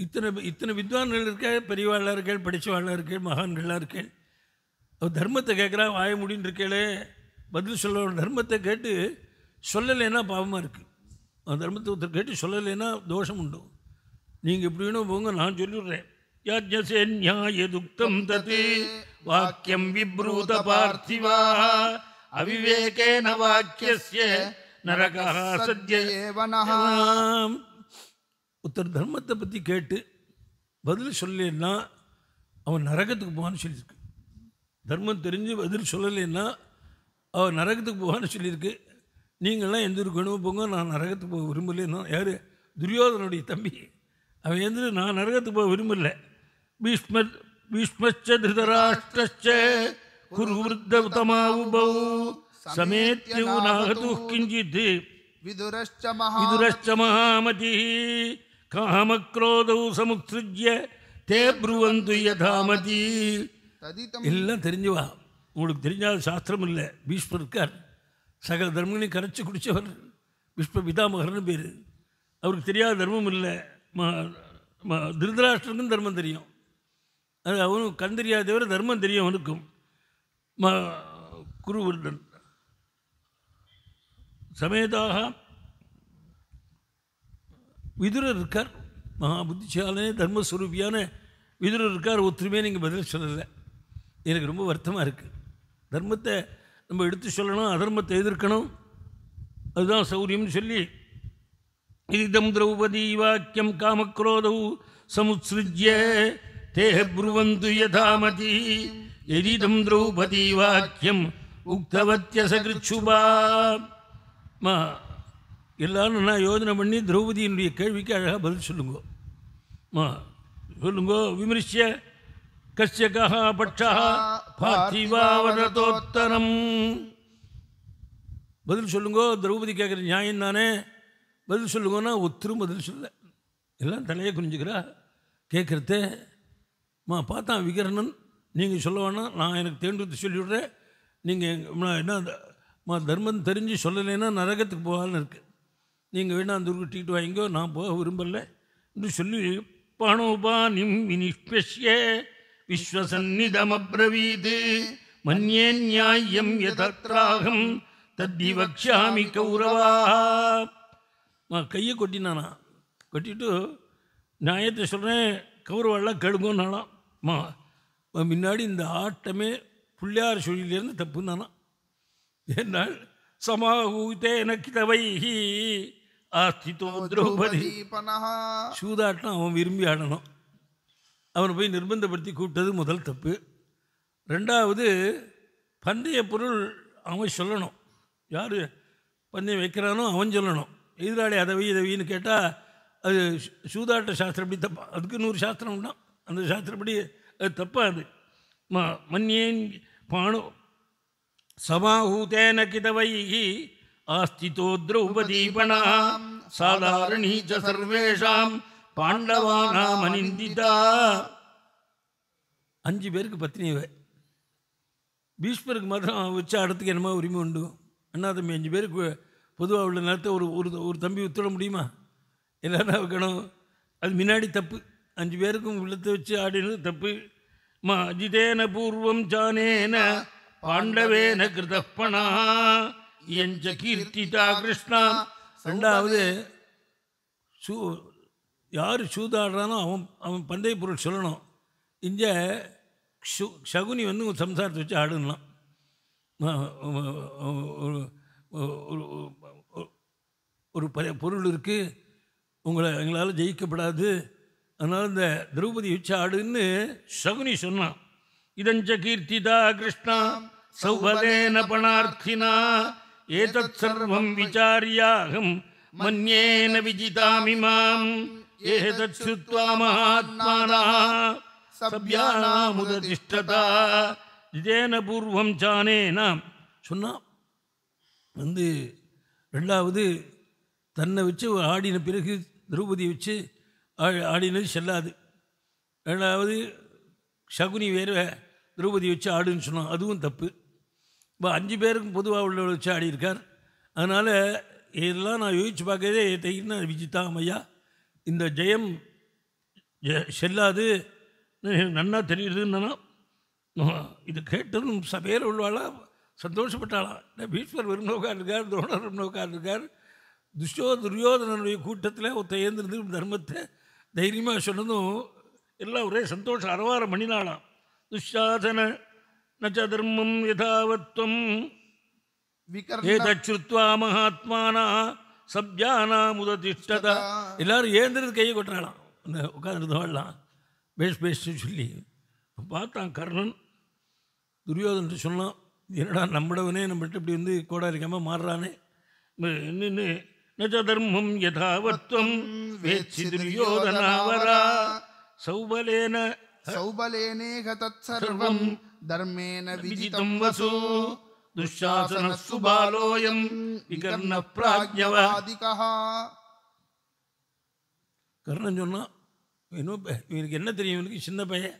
இத்தனை இத்தனை வித்வான்கள் இருக்க பெரியவாழ்லாம் இருக்கேன் படித்தவாழ்லாம் இருக்கேள் மகான்கள்லாம் இருக்கேன் அவர் தர்மத்தை கேட்குறான் வாய முடின்னு இருக்கலே பதில் சொல்ல தர்மத்தை கேட்டு சொல்லலைன்னா பாவமாக இருக்குது அவன் தர்மத்தை ஒருத்தர் கேட்டு சொல்லலைன்னா தோஷம் உண்டு நீங்கள் எப்படி வேணும் போங்க நான் சொல்லிடுறேன் யாஜ்யசே நியாயதுக்தம் தத்து வாக்கியம் விப்ரூத பார்த்திவா அவிவேகேன வாக்கியஸ்ய நரகா சத்யேவனஹாம் ஒருத்தர் தர்மத்தை பற்றி கேட்டு பதில் சொல்லலைன்னா அவன் நரகத்துக்கு போவான்னு சொல்லியிருக்கு தர்மம் தெரிஞ்சு பதில் சொல்லலைன்னா அவர் நரகத்துக்கு போவான்னு சொல்லியிருக்கு நீங்கள்லாம் எந்திருக்கணும் போங்க நான் நரகத்துக்கு போக விரும்பலைன்னா யார் துரியோதனுடைய தம்பி அவன் எந்திரி நான் நரகத்துக்கு போக விரும்பல பீஷ்ம பீஷ்மச்ச திருதராஷ்டிரச்ச குருவிருத்த உத்தமா உபௌ கிஞ்சித் மகாமதி காமக்ரோதௌ சமுத்சிருஜ்ய தே ப்ருவந்து யதாமதி எல்லாம் தெரிஞ்சவா உங்களுக்கு தெரிஞ்சாத சாஸ்திரம் இல்லை பீஷ்மர் இருக்கார் சகல தர்மங்களையும் கரைச்சி குடித்தவர் விஸ்வ பிதாமகர்னு பேர் அவருக்கு தெரியாத தர்மம் இல்லை திருதராஷ்டருக்கும் தர்மம் தெரியும் அது அவனும் கண் தெரியாதவர் தர்மம் தெரியும் அவனுக்கும் குருவர்தன் சமேதாக விதுரர் இருக்கார் மகா புத்திசாலனே தர்மஸ்வரூபியான விதுரர் இருக்கார் ஒற்றுமையே நீங்கள் பதில் சொல்லலை எனக்கு ரொம்ப வருத்தமாக இருக்குது தர்மத்தை நம்ம எடுத்து சொல்லணும் அதர்மத்தை எதிர்க்கணும் அதுதான் சௌரியம்னு சொல்லி இதம் திரௌபதி வாக்கியம் காமக்ரோதவு சமுத்சிருஜ்ய தே புருவந்து யதாமதி எரிதம் திரௌபதி வாக்கியம் உக்தவத்தியசகிருச்சுபா மா எல்லாரும் நான் யோஜனை பண்ணி திரௌபதியினுடைய கேள்விக்கு அழகாக பதில் சொல்லுங்கோ மா சொல்லுங்கோ விமர்சிய கஷ்யகா பதில் சொல்லுங்கோ திரௌபதி கேட்குற நியாயம் தானே பதில் சொல்லுங்கன்னா ஒத்தரும் பதில் சொல்ல எல்லாம் தலையை குறிஞ்சுக்கிறா கேட்குறதே மா பார்த்தான் விகரணன் நீங்கள் சொல்ல நான் எனக்கு தேண்டு சொல்லிவிடுறேன் நீங்கள் என்ன மா தர்மம் தெரிஞ்சு சொல்லலைன்னா நரகத்துக்கு போகாதுன்னு இருக்குது நீங்கள் வேணா அந்த ஊருக்கு டிக்கெட் வாங்கிக்கோ நான் போக விரும்பலை என்று சொல்லி நிம் வினிஷ்பஷ்ய விஸ்வசந்நிதமப்ரவீத் மன்யே நியாயம் யதத்ராகம் தத்தி வக்ஷாமி கௌரவா கையை கொட்டினானா கொட்டிட்டு நியாயத்தை சொல்கிறேன் கௌரவெல்லாம் கெடுங்கன்னாலாம் மா முன்னாடி இந்த ஆட்டமே பிள்ளையார் சொல்லியிலேருந்து தப்புனானா என்னால் எனக்கு கிதவைஹி ஆஸ்தி திரௌபதி சூதாட்டம் அவன் விரும்பி ஆடணும் அவனை போய் நிர்பந்தப்படுத்தி கூப்பிட்டது முதல் தப்பு ரெண்டாவது பந்தய பொருள் அவன் சொல்லணும் யார் பந்தயம் வைக்கிறானோ அவன் சொல்லணும் எதிராளி அதை வை இதை கேட்டால் அது சூதாட்ட சாஸ்திரப்படி தப்பா அதுக்கு நூறு சாஸ்திரம் உண்டாம் அந்த சாஸ்திரப்படி அது தப்பாது அது ம மன்னியேன் பாணோ சமாஹூதேன கிதவைகி ஆஸ்திதோ திரௌபதீபனா சாதாரணீச்ச சர்வேஷாம் பாண்டவானாம் அனிந்திதா அஞ்சு பேருக்கு பத்தினி பீஷ்மருக்கு மாத்திரம் வச்ச இடத்துக்கு என்னமோ உரிமை உண்டு அண்ணா தம்பி அஞ்சு பேருக்கு பொதுவாக உள்ள நேரத்தை ஒரு ஒரு ஒரு தம்பி ஒத்துட முடியுமா எல்லாரும் வைக்கணும் அது முன்னாடி தப்பு அஞ்சு பேருக்கும் உள்ளத்தை வச்சு ஆடினது தப்பு மா அஜிதேன பூர்வம் ஜானேன பாண்டவேன கிருதப்பனா என் கீர்த்திதா கிருஷ்ணா ரெண்டாவது சூ யார் சூதாடுறானோ அவன் அவன் பந்தய பொருள் சொல்லணும் இங்கே ஷு சகுனி வந்து சம்சாரத்தை வச்சு ஆடுனலாம் ஒரு பழைய பொருள் இருக்குது உங்களை எங்களால் ஜெயிக்கப்படாது அதனால் இந்த திரௌபதி வச்சு ஆடுன்னு சகுனி சொன்னான் இதஞ்ச கீர்த்திதா கிருஷ்ணா சௌபதேன பணார்த்தினா ஏதத் சர்வம் விசாரியாகம் மன்யேன விஜிதாமிமாம் மாம் பூர்வம் நாம் வந்து ரெண்டாவது தன்னை வச்சு ஆடின பிறகு திரௌபதி வச்சு ஆடினது செல்லாது ரெண்டாவது சகுனி வேறு திரௌபதி வச்சு ஆடுன்னு சொன்னோம் அதுவும் தப்பு இப்போ அஞ்சு பேருக்கும் பொதுவாக உள்ளவர்கள் வச்சு ஆடியிருக்கார் அதனால் இதெல்லாம் நான் யோசித்து பார்க்கறதே தைக்கணும் விஜிதா ஐயா இந்த ஜெயம் செல்லாது நன்னா என்னன்னா இது கேட்டதும் சபையில் உள்ளவாளா சந்தோஷப்பட்டாளா பீஷ்மர் விரும்பினோக்கா இருக்கார் துரோணர் விரும்பினோக்கா இருக்கார் துஷோ துரியோதனனுடைய கூட்டத்தில் ஒருத்த ஏந்திருந்து தர்மத்தை தைரியமாக சொன்னதும் எல்லாம் ஒரே சந்தோஷம் அரவாரம் மணினாளாம் துஷாசன நச்ச தர்மம் யதாவத்வம் மகாத்மானா சப்ஜானா முததிஷ்டதா எல்லாரும் ஏந்திரது கையை கொட்டுறாங்களாம் அந்த உட்காந்துருந்தவெல்லாம் பேஷ் பேஷு சொல்லி பார்த்தான் கர்ணன் துரியோதன் சொன்னோம் என்னடா நம்மடவனே நம்மகிட்ட இப்படி வந்து கோடா இருக்காமல் மாறுறானே நின்று நச்ச தர்மம் யதாவத்வம் வேச்சி துரியோதனாவரா சௌபலேன சௌபலேனேக தத் சர்வம் தர்மேன விஜிதம் வசூ दुःशासनः सुबालोऽयम् विकर्णः प्राज्ञवादिकः கர்ணன் சொன்னால் இன்னும் இவனுக்கு என்ன தெரியும் இவனுக்கு சின்ன பையன்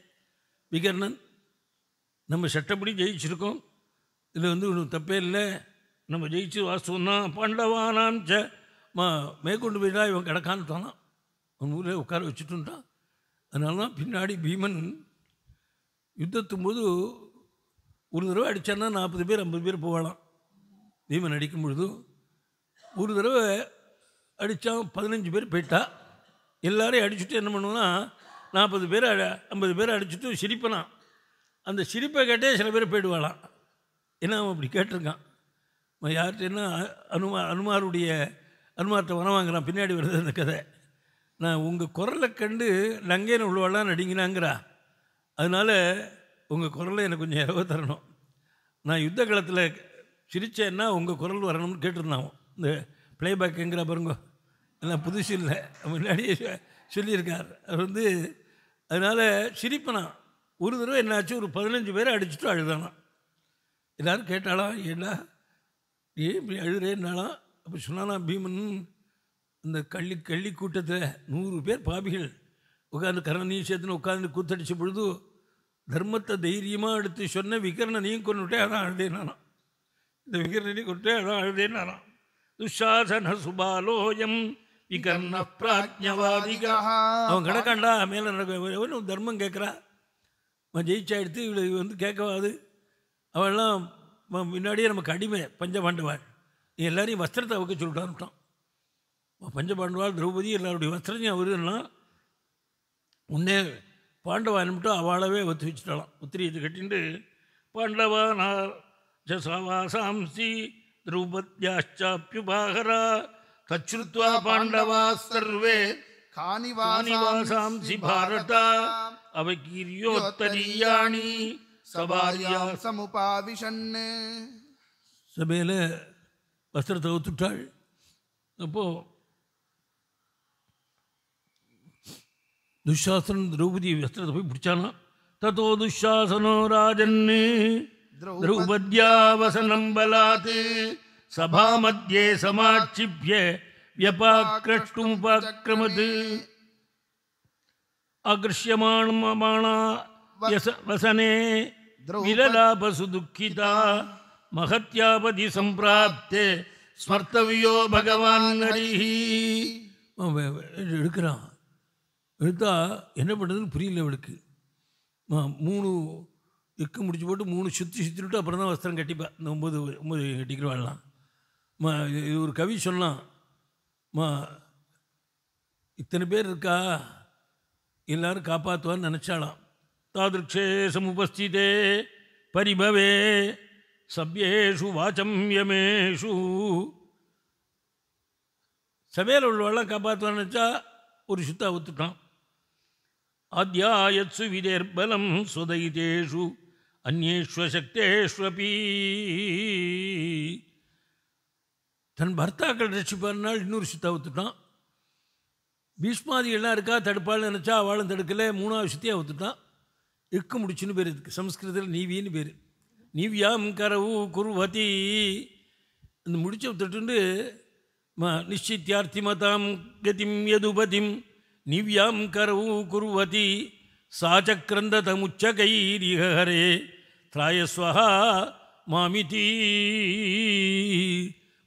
விகர்ணன் நம்ம சட்டப்படி ஜெயிச்சிருக்கோம் இதில் வந்து ஒன்றும் தப்பே இல்லை நம்ம ஜெயிச்சு வாசம்னா பாண்டவானாம் ச மா மேற்கொண்டு போயிட்டா இவன் கிடக்கான்னு சொன்னான் அவன் ஊரில் உட்கார வச்சுட்டுட்டான் அதனால தான் பின்னாடி பீமன் யுத்தத்தும் போது ஒரு தடவை அடித்தான்னா நாற்பது பேர் ஐம்பது பேர் போகலாம் பீமன் அடிக்கும் பொழுது ஒரு தடவை அடித்தான் பதினஞ்சு பேர் போயிட்டா எல்லாரையும் அடிச்சுட்டு என்ன பண்ணுவோன்னா நாற்பது பேர் ஐம்பது பேர் அடிச்சுட்டு சிரிப்பனான் அந்த சிரிப்பை கேட்டே சில பேர் போயிடுவாளாம் ஏன்னா அவன் அப்படி கேட்டிருக்கான் யார்கிட்ட என்ன அனுமா அனுமாருடைய அனுமாரத்தை வர வாங்குறான் பின்னாடி வருது அந்த கதை நான் உங்கள் குரலை கண்டு லங்கையில் உள்ளவாளான்னு நடிங்கினாங்கிறா அதனால் உங்கள் குரலை எனக்கு கொஞ்சம் இரவு தரணும் நான் யுத்த காலத்தில் சிரித்தேன்னா உங்கள் குரல் வரணும்னு கேட்டிருந்தான் இந்த பிளேபேக்குங்கிற பாருங்க எல்லாம் புதுசு இல்லை முன்னாடியே சொல்லியிருக்கார் அவர் வந்து அதனால் சிரிப்பனான் ஒரு தடவை என்னாச்சு ஒரு பதினஞ்சு பேரை அடிச்சுட்டு அழுதானா எல்லோரும் கேட்டாலாம் ஏடா ஏன் இப்படி அழுகிறேன்னாலாம் அப்போ சொன்னானா பீமன் இந்த கள்ளி கள்ளி கூட்டத்தில் நூறு பேர் பாபிகள் உட்காந்து கரண நீ சேர்த்துன்னு உட்காந்து கூத்தடிச்ச பொழுது தர்மத்தை தைரியமாக எடுத்து சொன்ன விகரணனையும் கொண்டுட்டே அதான் அழுதேன் இந்த விகரணனையும் கொண்டுட்டே அதான் அழுதேன் துஷாசன சுபாலோயம் விகர்ண பிராஜ்யவாதிகா அவன் கிடக்காண்டா மேலே நடக்க தர்மம் கேட்குறா அவன் ஜெயிச்சா எடுத்து இவளை வந்து கேட்கவாது அவெல்லாம் முன்னாடியே நமக்கு அடிமை பஞ்சபாண்டவாள் எல்லாரையும் வஸ்திரத்தை அவக்க சொல்லிட்டான்ட்டான் பஞ்சபாண்டவாள் திரௌபதி எல்லாருடைய வஸ்திரம் அவருன்னா உன்னே பாண்டவான் மட்டும் அவளவே ஒத்து வச்சுட்டாலாம் உத்திரியத்தை கட்டிண்டு பாண்டவானார் ஜசவாசாம்சி திரௌபத்யாச்சாப்யுபாகரா தச்சுத்வா பாண்டவா சர்வே காணிவாசாம்சி பாரதா அவகீரியோத்தரீயாணி சபாரியாம் சமுபாவிஷன்னு சபையில் வஸ்திரத்தை ஒத்துட்டாள் அப்போது दुशासन द्रौपदी वस्त्रतपि पृच्छान ततो दुःशासनो राजन्ने द्रौपद्यावसनं बलात् सभामध्ये समाक्षिप्य व्यपाक्रष्टुमुपाक्रमत् अकृष्यमाणमाणा वसने विललापसु दुःखिता महत्यापदि सम्प्राप्ते स्मर्तव्यो भगवान् हरिः எடுக்கிறான் எடுத்தால் என்ன பண்ணுறதுன்னு புரியல அவளுக்கு மூணு எக்கு முடிச்சு போட்டு மூணு சுற்றி சுற்றி விட்டு அப்புறம் தான் வஸ்திரம் கட்டிப்பேன் இந்த ஒம்பது ஒம்பது கட்டிக்கிற வாழலாம் மா இது ஒரு கவி சொன்னான் மா இத்தனை பேர் இருக்கா எல்லாரும் காப்பாற்றுவான்னு நினச்சாலாம் தாதிருக்ஷே சமுபஸ்திதே பரிபவே சபியேஷு வாச்சம்யமேஷு சபையில் உள்ளவெல்லாம் காப்பாற்றுவான்னு நினச்சா ஒரு சுத்தா ஒத்துட்டான் ஆத்தியாயத்சு விதேர்பலம் சுதைதேஷு அந்நேஸ்வசக்தேஷ்வபி தன் பர்த்தாக்கள் ரட்சிப்பாருனால் இன்னொரு பீஷ்மாதி பீஷ்மாதிகள்லாம் இருக்கா தடுப்பாள் நினச்சா அவளும் தடுக்கலை மூணாவது சித்தியாக ஒத்துட்டான் இக்கு முடிச்சுன்னு பேர் இதுக்கு சம்ஸ்கிருதத்தில் நீவின்னு பேர் நீவியாம் கரவு குருவதி இந்த முடிச்ச தொட்டுண்டு நிச்சித்தியார்த்தி மதாம் கதிம் எதுபதிம் நிவ்யாம் கரவு குருவதி சாச்சக்கிரந்ததமுச்சகைரிகரே திராயஸ்வகா மாமிதி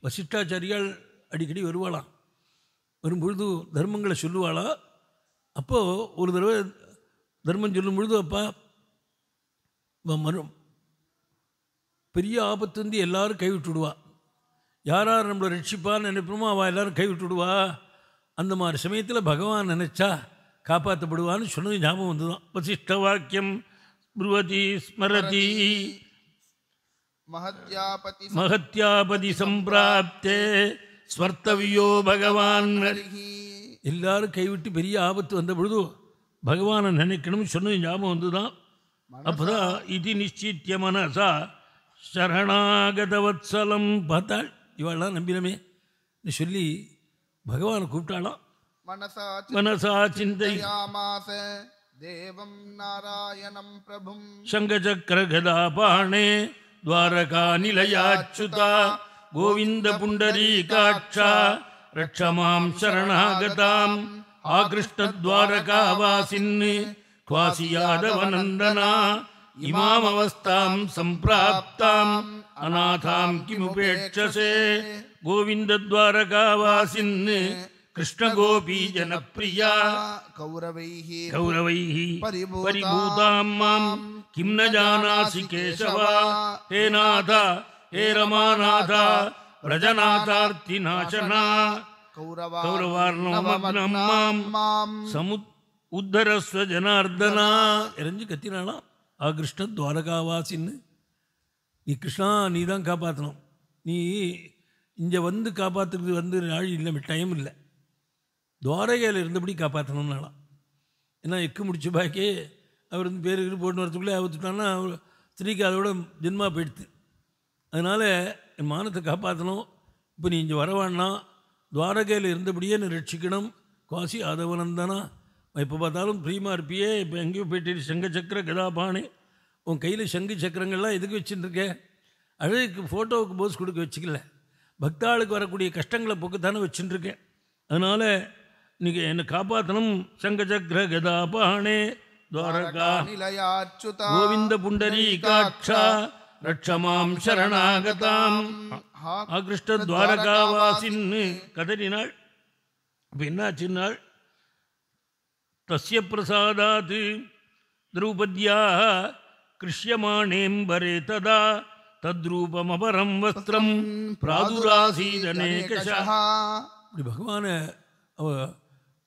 வசிஷ்டாச்சாரியால் அடிக்கடி வருவாளாம் வரும்பொழுது தர்மங்களை சொல்லுவாளா அப்போது ஒரு தடவை தர்மம் சொல்லும் பொழுது அப்பா மரும் பெரிய ஆபத்து வந்து எல்லோரும் கைவிட்டு விடுவா யாரார் நம்மளை ரட்சிப்பான்னு நினைப்போமோ அவள் எல்லோரும் கைவிட்டு விடுவா அந்த மாதிரி சமயத்தில் பகவான் நினச்சா காப்பாற்றப்படுவான்னு சொன்னது ஞாபகம் வந்துதான் வசிஷ்ட வாக்கியம் புருவதி ஸ்மரதி மகத்யாபதி சம்பிராப்தே ஸ்வர்த்தவியோ பகவான் எல்லாரும் கைவிட்டு பெரிய ஆபத்து வந்த பொழுது பகவானை நினைக்கணும்னு சொன்னது ஞாபகம் வந்துதான் தான் இது நிச்சித்திய மனசா சரணாகதவத்சலம் பார்த்தாள் இவாள்லாம் நம்பினமே சொல்லி भगवान् कूटाल मनसा चिन्तयिता देवं देवम् नारायणम् प्रभुम् द्वारका निलयाच्युता गोविन्द पुण्डरी काक्षा रक्ष माम् शरणागताम् आकृष्टद्वारका वासिन् क्वासि यादवनन्दना इमामवस्थाम् सम्प्राप्ताम् अनाथाम् किमुपेक्षसे गोविन्दद्वारकावासिन् कृष्णगोपी जनप्रिया कौरवैः கௌரவை परिभूतां मां किं न जानासि केशवा நாதா ஹே हे பிரஜநாதார்த்தி நாசனா கௌரவார்ணம் நீ கிருஷ்ணா நீ தான் நீ இங்கே வந்து காப்பாற்றுறது வந்து நாள் இல்லை டைம் இல்லை துவாரகையில் இருந்தபடி காப்பாற்றணும்னாலாம் ஏன்னா எக்கு முடிச்சு பாக்கி அவர் வந்து பேர் போட்டு வரத்துக்குள்ளே ஆபத்துட்டான்னா அவர் ஸ்திரீக்கு அதோட ஜென்மா போயிடுத்து அதனால் என் மானத்தை காப்பாற்றணும் இப்போ நீ இங்கே வரவான்னா துவாரகையில் இருந்தபடியே நீ ரட்சிக்கணும் காசி ஆதவனந்தானா எப்போ பார்த்தாலும் ஃப்ரீமாக இருப்பியே இப்போ எங்கேயோ போயிட்டு சங்க சக்கர கதாபானே உன் கையில் சங்கு சக்கரங்கள்லாம் எதுக்கு வச்சுட்டுருக்கேன் அழகுக்கு ஃபோட்டோவுக்கு போஸ் கொடுக்க வச்சுக்கல பக்தாளுக்கு வரக்கூடிய கஷ்டங்களை போக்குத்தானே வச்சுட்டுருக்கேன் அதனால் நீங்கள் என்னை காப்பாற்றணும் சங்கச்சக்கர கதாபானே துவாரகா கோவிந்த புண்டரி காட்சா ரட்சமாம் சரணாகதாம் ஆகிருஷ்ட துவாரகாவாசின்னு கதறினாள் இப்போ என்னாச்சுன்னாள் தஸ்ய பிரசாதாது திரௌபதியாக கிருஷ்யமானேம்பரே ததா தத்ரூபமபரம் வஸ்திரம் பிராதுராசீதனேகஷா இப்படி பகவானை அவ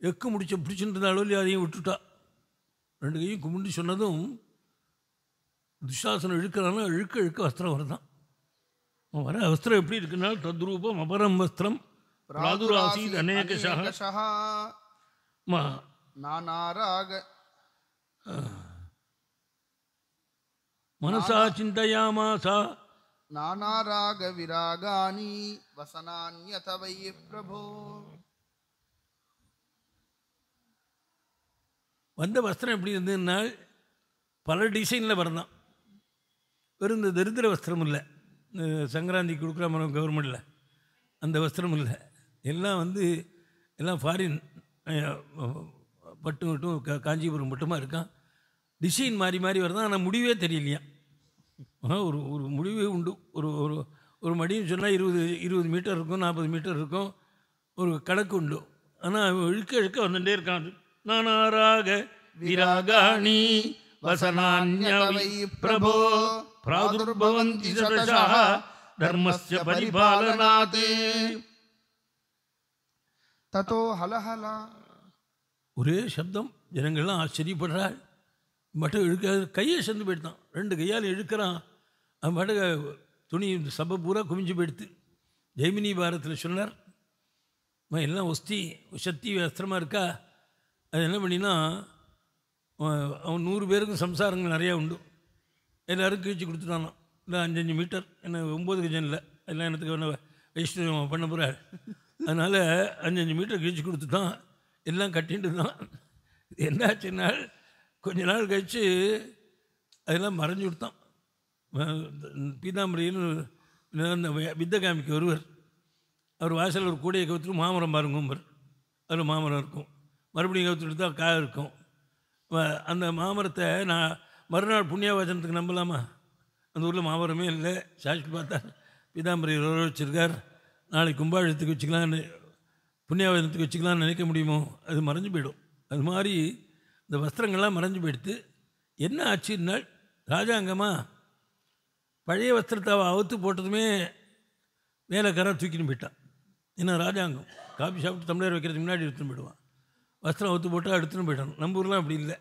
எக்கு முடிச்ச பிடிச்சுட்டு இருந்தாலும் அதையும் விட்டுட்டா ரெண்டு கையும் கும்பிட்டு சொன்னதும் துஷாசனம் இழுக்கிறானா இழுக்க இழுக்க வஸ்திரம் வரதான் வர வஸ்திரம் எப்படி இருக்குனால தத்ரூபம் அபரம் வஸ்திரம் பிராதுராசீத் அநேகஷா மா நானாராக மனசா சிந்தையாமாசா नानारागविरागानि वसनान्यथ वै பிரபோ வந்த வஸ்திரம் எப்படி இருந்ததுன்னா பல டிசைனில் வரந்தான் வெறும் இந்த தரித்திர வஸ்திரம் இல்லை சங்கராந்தி கொடுக்குற மரம் கவர்மெண்டில் அந்த வஸ்திரம் இல்லை எல்லாம் வந்து எல்லாம் ஃபாரின் பட்டு மட்டும் காஞ்சிபுரம் மட்டுமா இருக்கான் டிசைன் மாறி மாறி வருதான் ஆனால் முடிவே தெரியலையா ஒரு ஒரு முடிவே உண்டு ஒரு ஒரு ஒரு மடின்னு சொன்னால் இருபது இருபது மீட்டர் இருக்கும் நாற்பது மீட்டர் இருக்கும் ஒரு கணக்கு உண்டு ஆனால் இழுக்க இழுக்க வந்துட்டே இருக்கான் நானாராக விராகாணி பிரபோ பிராதுர்பவந்தி தர்மஸ்ய பரிபாலனாத் தத்தோ ஹலஹலா ஒரே சப்தம் ஜனங்கள்லாம் ஆச்சரியப்படுறாள் மட்டும் இழுக்க கையை சேர்ந்து போயிட்டான் ரெண்டு கையால் இழுக்கிறான் அவன் பாட்டுக்க துணி சபை பூரா குமிஞ்சு போயிடுத்து ஜெய்மினி பாரத்தில் சொன்னார் எல்லாம் ஒஸ்தி சக்தி வஸ்திரமாக இருக்கா அது என்ன பண்ணினா அவன் நூறு பேருக்கும் சம்சாரங்கள் நிறையா உண்டு எல்லோரும் கிழிச்சு கொடுத்துட்டானான் இல்லை அஞ்சஞ்சு மீட்டர் என்ன ஒம்பது கஜன் இல்லை அதெல்லாம் என்னத்துக்கு என்ன வைஷ்ணவம் பண்ண போகிற அதனால் அஞ்சஞ்சு மீட்டர் கிழிச்சு கொடுத்துட்டான் எல்லாம் கட்டின்ட்டு தான் என்னாச்சுன்னா கொஞ்ச நாள் கழித்து அதெல்லாம் மறைஞ்சு கொடுத்தான் பீதாம்பரியில் வித்த காமிக்கு ஒருவர் அவர் வாசல் ஒரு கூடையை கவுத்துட்டு மாமரம் பாருங்கம்பர் அதில் மாமரம் இருக்கும் மறுபடியும் கவுத்துட்டு தான் காய் இருக்கும் அந்த மாமரத்தை நான் மறுநாள் புண்ணியவாசனத்துக்கு நம்பலாமா அந்த ஊரில் மாமரமே இல்லை சாட்சி பார்த்தா பீதாம்பரி ஒரு வச்சுருக்கார் நாளைக்கு கும்பாழத்துக்கு வச்சுக்கலான்னு புண்ணியவாசனத்துக்கு வச்சுக்கலான்னு நினைக்க முடியுமோ அது மறைஞ்சு போயிடும் அது மாதிரி இந்த வஸ்திரங்கள்லாம் மறைஞ்சு போயிடுத்து என்ன ஆச்சுன்னால் ராஜாங்கமாக பழைய வஸ்திரத்தை அவுத்து போட்டதுமே வேலைக்காரன் தூக்கின்னு போயிட்டான் என்ன ராஜாங்கம் காஃபி சாப்பிட்டு தமிழர் வைக்கிறதுக்கு முன்னாடி எடுத்துன்னு போயிடுவான் வஸ்திரம் அவுத்து போட்டால் எடுத்துன்னு போயிடணும் நம்ம ஊரெலாம் அப்படி இல்லை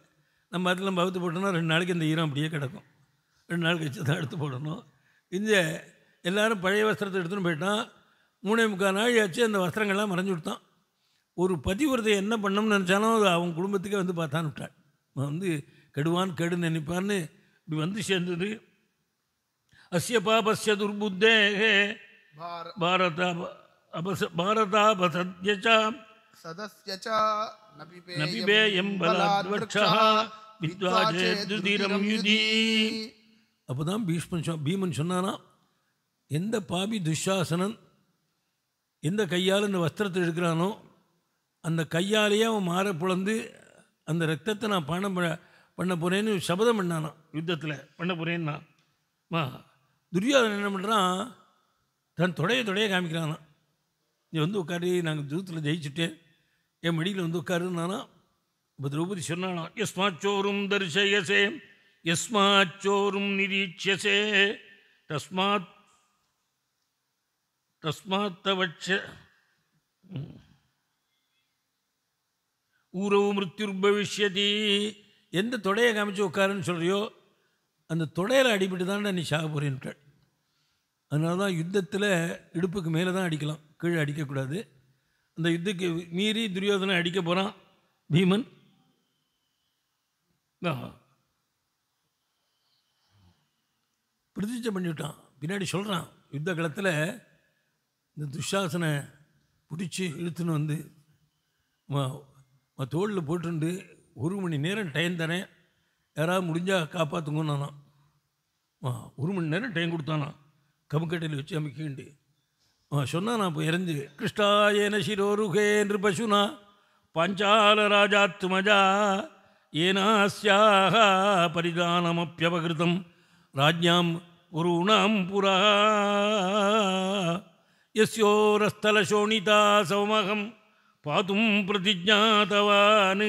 நம்ம அதில் நம்ம அவுத்து போட்டோம்னா ரெண்டு நாளைக்கு இந்த ஈரம் அப்படியே கிடக்கும் ரெண்டு நாள் கழிச்சு தான் எடுத்து போடணும் இந்த எல்லோரும் பழைய வஸ்திரத்தை எடுத்துன்னு போயிட்டான் மூணே முக்கால் நாள் ஆச்சு அந்த வஸ்திரங்கள்லாம் மறைஞ்சு விட்டான் ஒரு பதிவிரதை என்ன பண்ணோம்னு நினச்சாலும் அவங்க குடும்பத்துக்கே வந்து பார்த்தான் விட்டாள் வந்து கெடுவான் கெடு நினைப்பான்னு இப்படி வந்து சேர்ந்தது அஸ்ய பாபஸ்ய துர்புத்தேகே பாரதா பாரதா பாரதாபசத்யச்சா சதஸ்யச்சா நபிபேயம் பலாத்வட்சா பீஷ்மன் பீமன் சொன்னானா எந்த பாபி துஷாசனன் எந்த கையால் இந்த வஸ்திரத்தை எடுக்கிறானோ அந்த கையாலேயே அவன் மாற புலந்து அந்த ரத்தத்தை நான் பண்ண பண்ண போகிறேன்னு சபதம் பண்ணானான் யுத்தத்தில் பண்ண போகிறேன்னா மா துரியோதனன் என்ன பண்ணுறான் தன் தொடைய தொடைய காமிக்கிறானா நீ வந்து உட்காரு நாங்கள் யுத்தத்தில் ஜெயிச்சுட்டேன் என் மடியில் வந்து உட்காருன்னா இப்போ திரௌபதி சொன்னானா சோரும் தரிசயசே எஸ்மாச்சோரும் நிரீட்சசே தஸ்மாத் தஸ்மாத் தவட்ச ஊரவு மிருத்யுர் பவிஷ்யதி எந்த தொடையை காமிச்சு உட்காருன்னு சொல்கிறியோ அந்த தொடையில் அடிபட்டு தான் நீ சாக போறேன்ட்டாள் அதனால தான் யுத்தத்தில் இடுப்புக்கு மேலே தான் அடிக்கலாம் கீழே அடிக்கக்கூடாது அந்த யுத்தக்கு மீறி துரியோதனை அடிக்க போகிறான் பீமன் பிரதிஷ்டை பண்ணிவிட்டான் பின்னாடி சொல்கிறான் யுத்த காலத்தில் இந்த துஷாசனை பிடிச்சி இழுத்துன்னு வந்து தோளில் போட்டுண்டு ஒரு மணி நேரம் டைம் தரேன் யாராவது முடிஞ்சால் காப்பாற்றுங்கன்னு ஆ ஒரு மணி நேரம் டைம் கொடுத்தானா கமுக்கட்டையில் வச்சு அமைக்கிண்டு அவன் சொன்னான் நான் இப்போ இறந்து கிருஷ்ணாயன சிரோருகே என்று பசுனா பஞ்சால ராஜாத்மஜா ஏனாஸ்யாக பரிதானமப்பியபகிருதம் ராஜ்யாம் புருணாம் புரா எஸ்யோரஸ்தல சோனிதா சௌமகம் பாதும் பிரதிஜாதவான்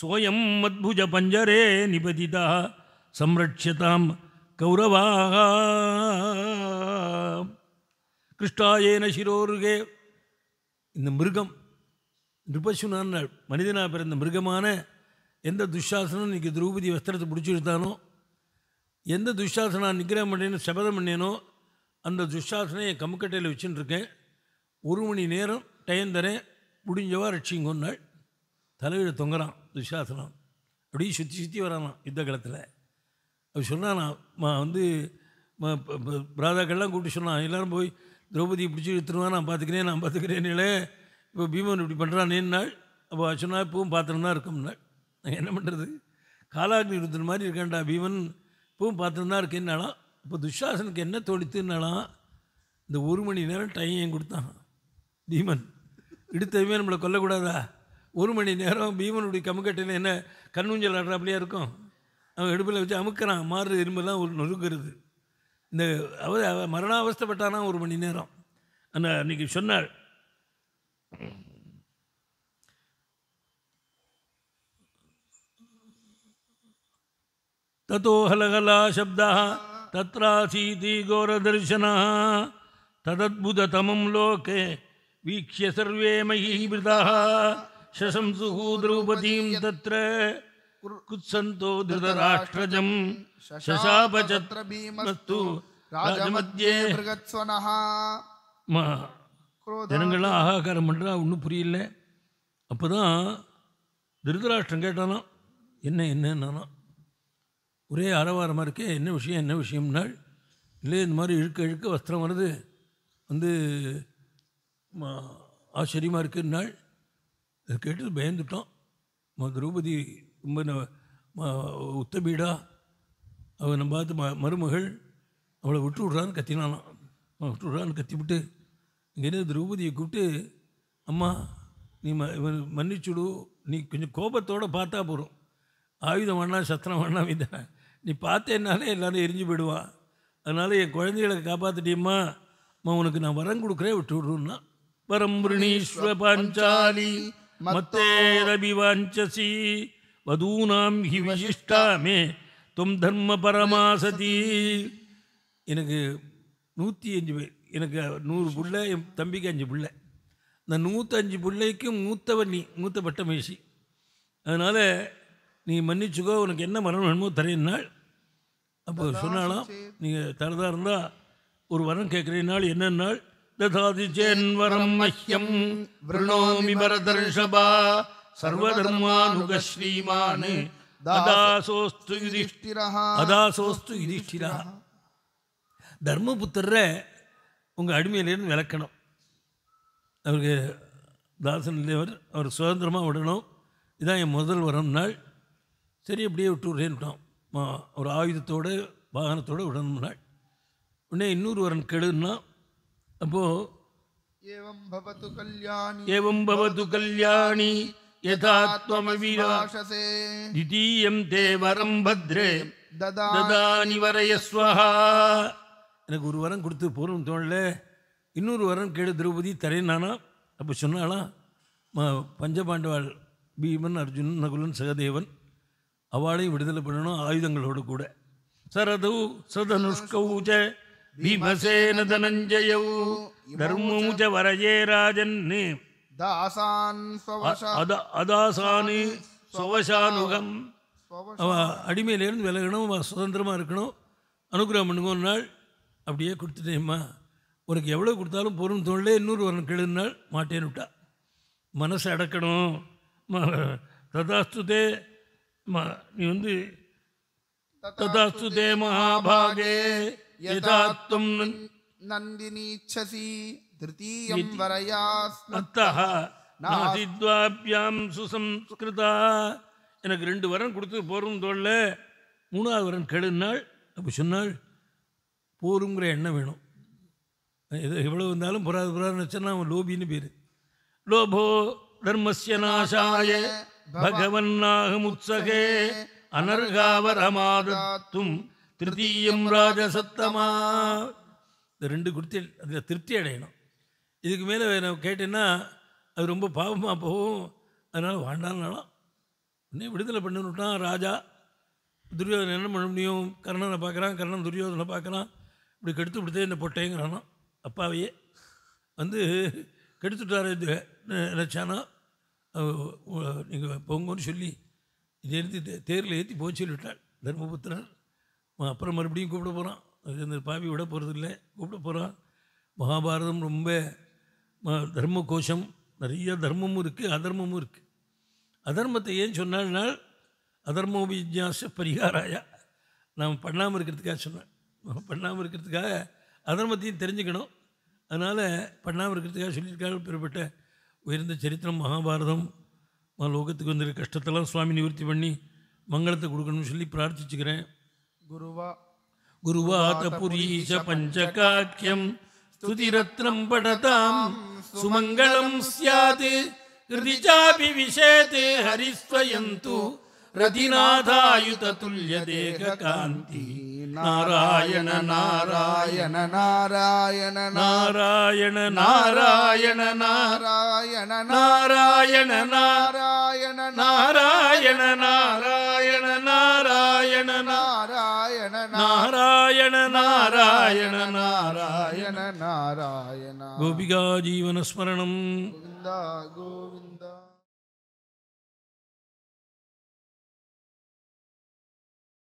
சோயம் மத்புஜ பஞ்சரே நிபதிதா சம்ரட்சதாம் கௌரவாக கிருஷ்டாயேன சிரோருகே இந்த மிருகம் நிருபசுனான் மனிதனாக பிறந்த மிருகமான எந்த துஷாசனம் இன்றைக்கி திரௌபதி வஸ்திரத்தை பிடிச்சிருந்தானோ எந்த துஷாசனா நிகரம் பண்ணேன்னு சபதம் பண்ணேனோ அந்த துஷாசனையை என் கம்முக்கட்டையில் வச்சுன்னு இருக்கேன் ஒரு மணி நேரம் டைம் தரேன் முடிஞ்சவா ரட்சிங்கொன்னு தலையில் தொங்குறான் துஷாசனம் அப்படியே சுற்றி சுற்றி வரானா யுத்த காலத்தில் அப்படி சொன்னானா வந்து பிராதாக்கள்லாம் கூப்பிட்டு சொன்னான் எல்லோரும் போய் திரௌபதியை பிடிச்சி இழுத்துருவா நான் பார்த்துக்கிறேன் நான் பார்த்துக்கிறேன்னால இப்போ பீமன் இப்படி பண்ணுறான் நின்னாள் அப்போ சொன்னால் இப்பவும் பாத்திரம் தான் நாள் நாங்கள் என்ன பண்ணுறது காலாக்னி ருத்தின மாதிரி இருக்கேன்டா பீமன் இப்பவும் பாத்திரம் தான் இருக்கேன்னாலாம் இப்போ துஷாசனுக்கு என்ன தோழித்துன்னாலாம் இந்த ஒரு மணி நேரம் டைம் கொடுத்தான் பீமன் இடுத்ததுமே நம்மளை கொல்லக்கூடாதா ஒரு மணி நேரம் பீமனுடைய கமுக்கட்டையில் என்ன கண்ணுஞ்சல் ஆடுறாப்புலையாக இருக்கும் அவன் இடுப்பில் வச்சு அமுக்கிறான் மாறு இரும்பெல்லாம் ஒரு நொறுக்கிறது இந்த அவ மரணாவஸ்தப்பட்டானா ஒரு மணி நேரம் அந்த அன்றைக்கி சொன்னார் தத்தோஹலகலா சப்தா தத்ராசீதி கோரதர்ஷனா தமம் லோகே வீக்ஷிய சர்வே மயீபிருதாக சசம்சுகு திரௌபதீம் தத்ர குத்சந்தோ திருதராஷ்டிரஜம் சசாபச்சத்ர பீமஸ்து ராஜமத்தியே மிருகத்வனஹா ஜனங்கள்லாம் ஆகாக்காரம் பண்ணுறா ஒன்றும் புரியல அப்போ தான் திருதராஷ்டிரம் கேட்டானா என்ன என்னன்னா ஒரே அறவாரமாக இருக்கே என்ன விஷயம் என்ன விஷயம்னால் இல்லை இந்த மாதிரி இழுக்க இழுக்க வஸ்திரம் வருது வந்து ஆச்சரியமாக நாள் இதை கேட்டு பயந்துட்டோம் திரௌபதி ரொம்ப உத்தமீடா அவன் நம்ம பார்த்து ம மருமகள் அவளை விட்டு விட்றான்னு கத்தினானான் விட்டு விட்றான்னு கத்திவிட்டு இங்கேருந்து திரௌபதியை கூப்பிட்டு அம்மா நீ ம இவன் மன்னிச்சுடு நீ கொஞ்சம் கோபத்தோடு பார்த்தா போகிறோம் ஆயுதம் வேணாம் சத்திரம் வேணாம் இதை நீ பார்த்தேன்னாலே எல்லோரும் எரிஞ்சு போயிடுவான் அதனால் என் குழந்தைகளை காப்பாற்றிட்டியம்மா அம்மா உனக்கு நான் வரம் கொடுக்குறேன் விட்டு விட்றோன்னா வணீஸ்வ பாஞ்சாலி மத்தேரபி வாஞ்சசி வதூனாம் ஹி मे தும் தர்ம பரமாசதி எனக்கு நூற்றி அஞ்சு பேர் எனக்கு நூறு பிள்ளை என் தம்பிக்கு அஞ்சு பிள்ளை இந்த நூற்றஞ்சு பிள்ளைக்கும் மூத்தவன் நீ மூத்த பட்ட மகிழ்ச்சி அதனால் நீ மன்னிச்சுக்கோ உனக்கு என்ன மரணம் வேணுமோ தரையினால் அப்போ சொன்னாலாம் நீங்கள் தரதாக இருந்தால் ஒரு வரம் கேட்குற நாள் என்ன நாள் दधाति चेन्वरं मह्यं वृणोमि वरदर्शभा सर्वधर्मानुगः श्रीमान् அதாசோஸ்து யுதிஷ்டிரா யுதிஷ்டிரா தர்மபுத்திரரை உங்கள் அடிமையிலேருந்து விளக்கணும் அவருக்கு தாசன் இல்லையவர் அவர் சுதந்திரமாக விடணும் இதான் என் முதல் வரும் நாள் சரி அப்படியே விட்டுறேன்ட்டோம் ஒரு ஆயுதத்தோடு வாகனத்தோடு விடணும் நாள் உடனே இன்னொரு வரன் கெடுன்னா அப்போ ஏவம் பவத்து கல்யாணி யதாத்வமவிராசசே திதீயம் தே பத்ரே ததானி வரயஸ்வஹா எனக்கு ஒரு வரம் கொடுத்து போகணும்னு தோணல இன்னொரு வரம் கேடு திரௌபதி தரேனானா அப்போ சொன்னாலாம் பஞ்சபாண்டவாள் பீமன் அர்ஜுனன் நகுலன் சகதேவன் அவளையும் விடுதலை பண்ணணும் ஆயுதங்களோடு கூட சரதௌ சதனுஷ்கௌச்ச அடிமையிலிருந்து சுவசானுகம் அடிமையிலேருந்து விலகணும் சுதந்திரமாக இருக்கணும் அனுகிரகம் பண்ணுங்க ஒரு நாள் அப்படியே கொடுத்துட்டேம்மா உனக்கு எவ்வளோ கொடுத்தாலும் பொருள் தோல்லே இன்னொரு வரணும் நாள் மாட்டேன்னு விட்டா மனசை அடக்கணும் ததாஸ்துதே நீ வந்து ततस्तु ते महाभागे यथा त्वं नन्दिनीच्छसि तृतीयं वरयास्मत्तः நாசித்வாபியாம் சுசம்ஸ்கிருதா எனக்கு ரெண்டு வரன் கொடுத்து போறும் தோல்ல மூணாவது வரன் கெடுனாள் அப்போ சொன்னாள் போருங்கிற எண்ணம் வேணும் எது எவ்வளோ வந்தாலும் புறாது புறாதுன்னு வச்சுன்னா அவன் லோபின்னு பேர் லோபோ தர்மஸ்ய நாசாய பகவன் நாகமுத்சகே அனர்காவரமாதத்தும் திருத்தீயம் ராஜசத்தமா இந்த ரெண்டு குடித்தி அதில் திருப்தி அடையணும் இதுக்கு மேலே நம்ம கேட்டேன்னா அது ரொம்ப பாவமாக போகும் அதனால் வாழ்ந்தாலும் இன்னும் விடுதலை பண்ணுட்டான் ராஜா துரியோதனை என்ன பண்ண முடியும் கர்ணனை பார்க்குறான் கர்ணன் துரியோதனை பார்க்குறான் இப்படி கெடுத்து விடுத்தே என்ன போட்டேங்கிறானோ அப்பாவையே வந்து கெடுத்துட்டார் நினச்சானோ நீங்கள் பொங்கன்னு சொல்லி இதை எடுத்து தேரில் ஏற்றி போய் சொல்லிவிட்டாள் தர்மபுத்திரர் அப்புறம் மறுபடியும் கூப்பிட போகிறான் இந்த பாவி விட இல்லை கூப்பிட போகிறான் மகாபாரதம் ரொம்ப தர்ம கோஷம் நிறைய தர்மமும் இருக்குது அதர்மமும் இருக்குது அதர்மத்தை ஏன் சொன்னால் அதர்மோபிஜாச பரிகாராயா நாம் பண்ணாமல் இருக்கிறதுக்காக சொன்னேன் பண்ணாமல் இருக்கிறதுக்காக அதர்மத்தையும் தெரிஞ்சுக்கணும் அதனால் பண்ணாமல் இருக்கிறதுக்காக சொல்லியிருக்காங்க பிறப்பட்ட உயர்ந்த சரித்திரம் மகாபாரதம் லோகத்துக்கு வந்துருக்க கஷ்டத்தெல்லாம் சுவாமி நிவர்த்தி பண்ணி மங்களத்தை கொடுக்கணும்னு சொல்லி பிரார்த்திச்சுக்கிறேன் குருவா குருவா தபுரீஷ பஞ்சகாக்கியம் ஸ்துதிரத்னம் படதாம் சுமங்கலம் சியாது ஹிருதிஜாபி രതിനാഥായുധതുല്യദേഹകാന്തി നാരായണ നാരായണ നാരായണ നാരായണ നാരായണ നാരായണ നാരായണ നാരായണ നാരായണ നാരായണ നാരായണ നാരായണ നാരായണ നാരായണ നാരായണ നാരായണ ഗോപികാജീവനസ്മരണം ഗോവി ഗോവിന്ദ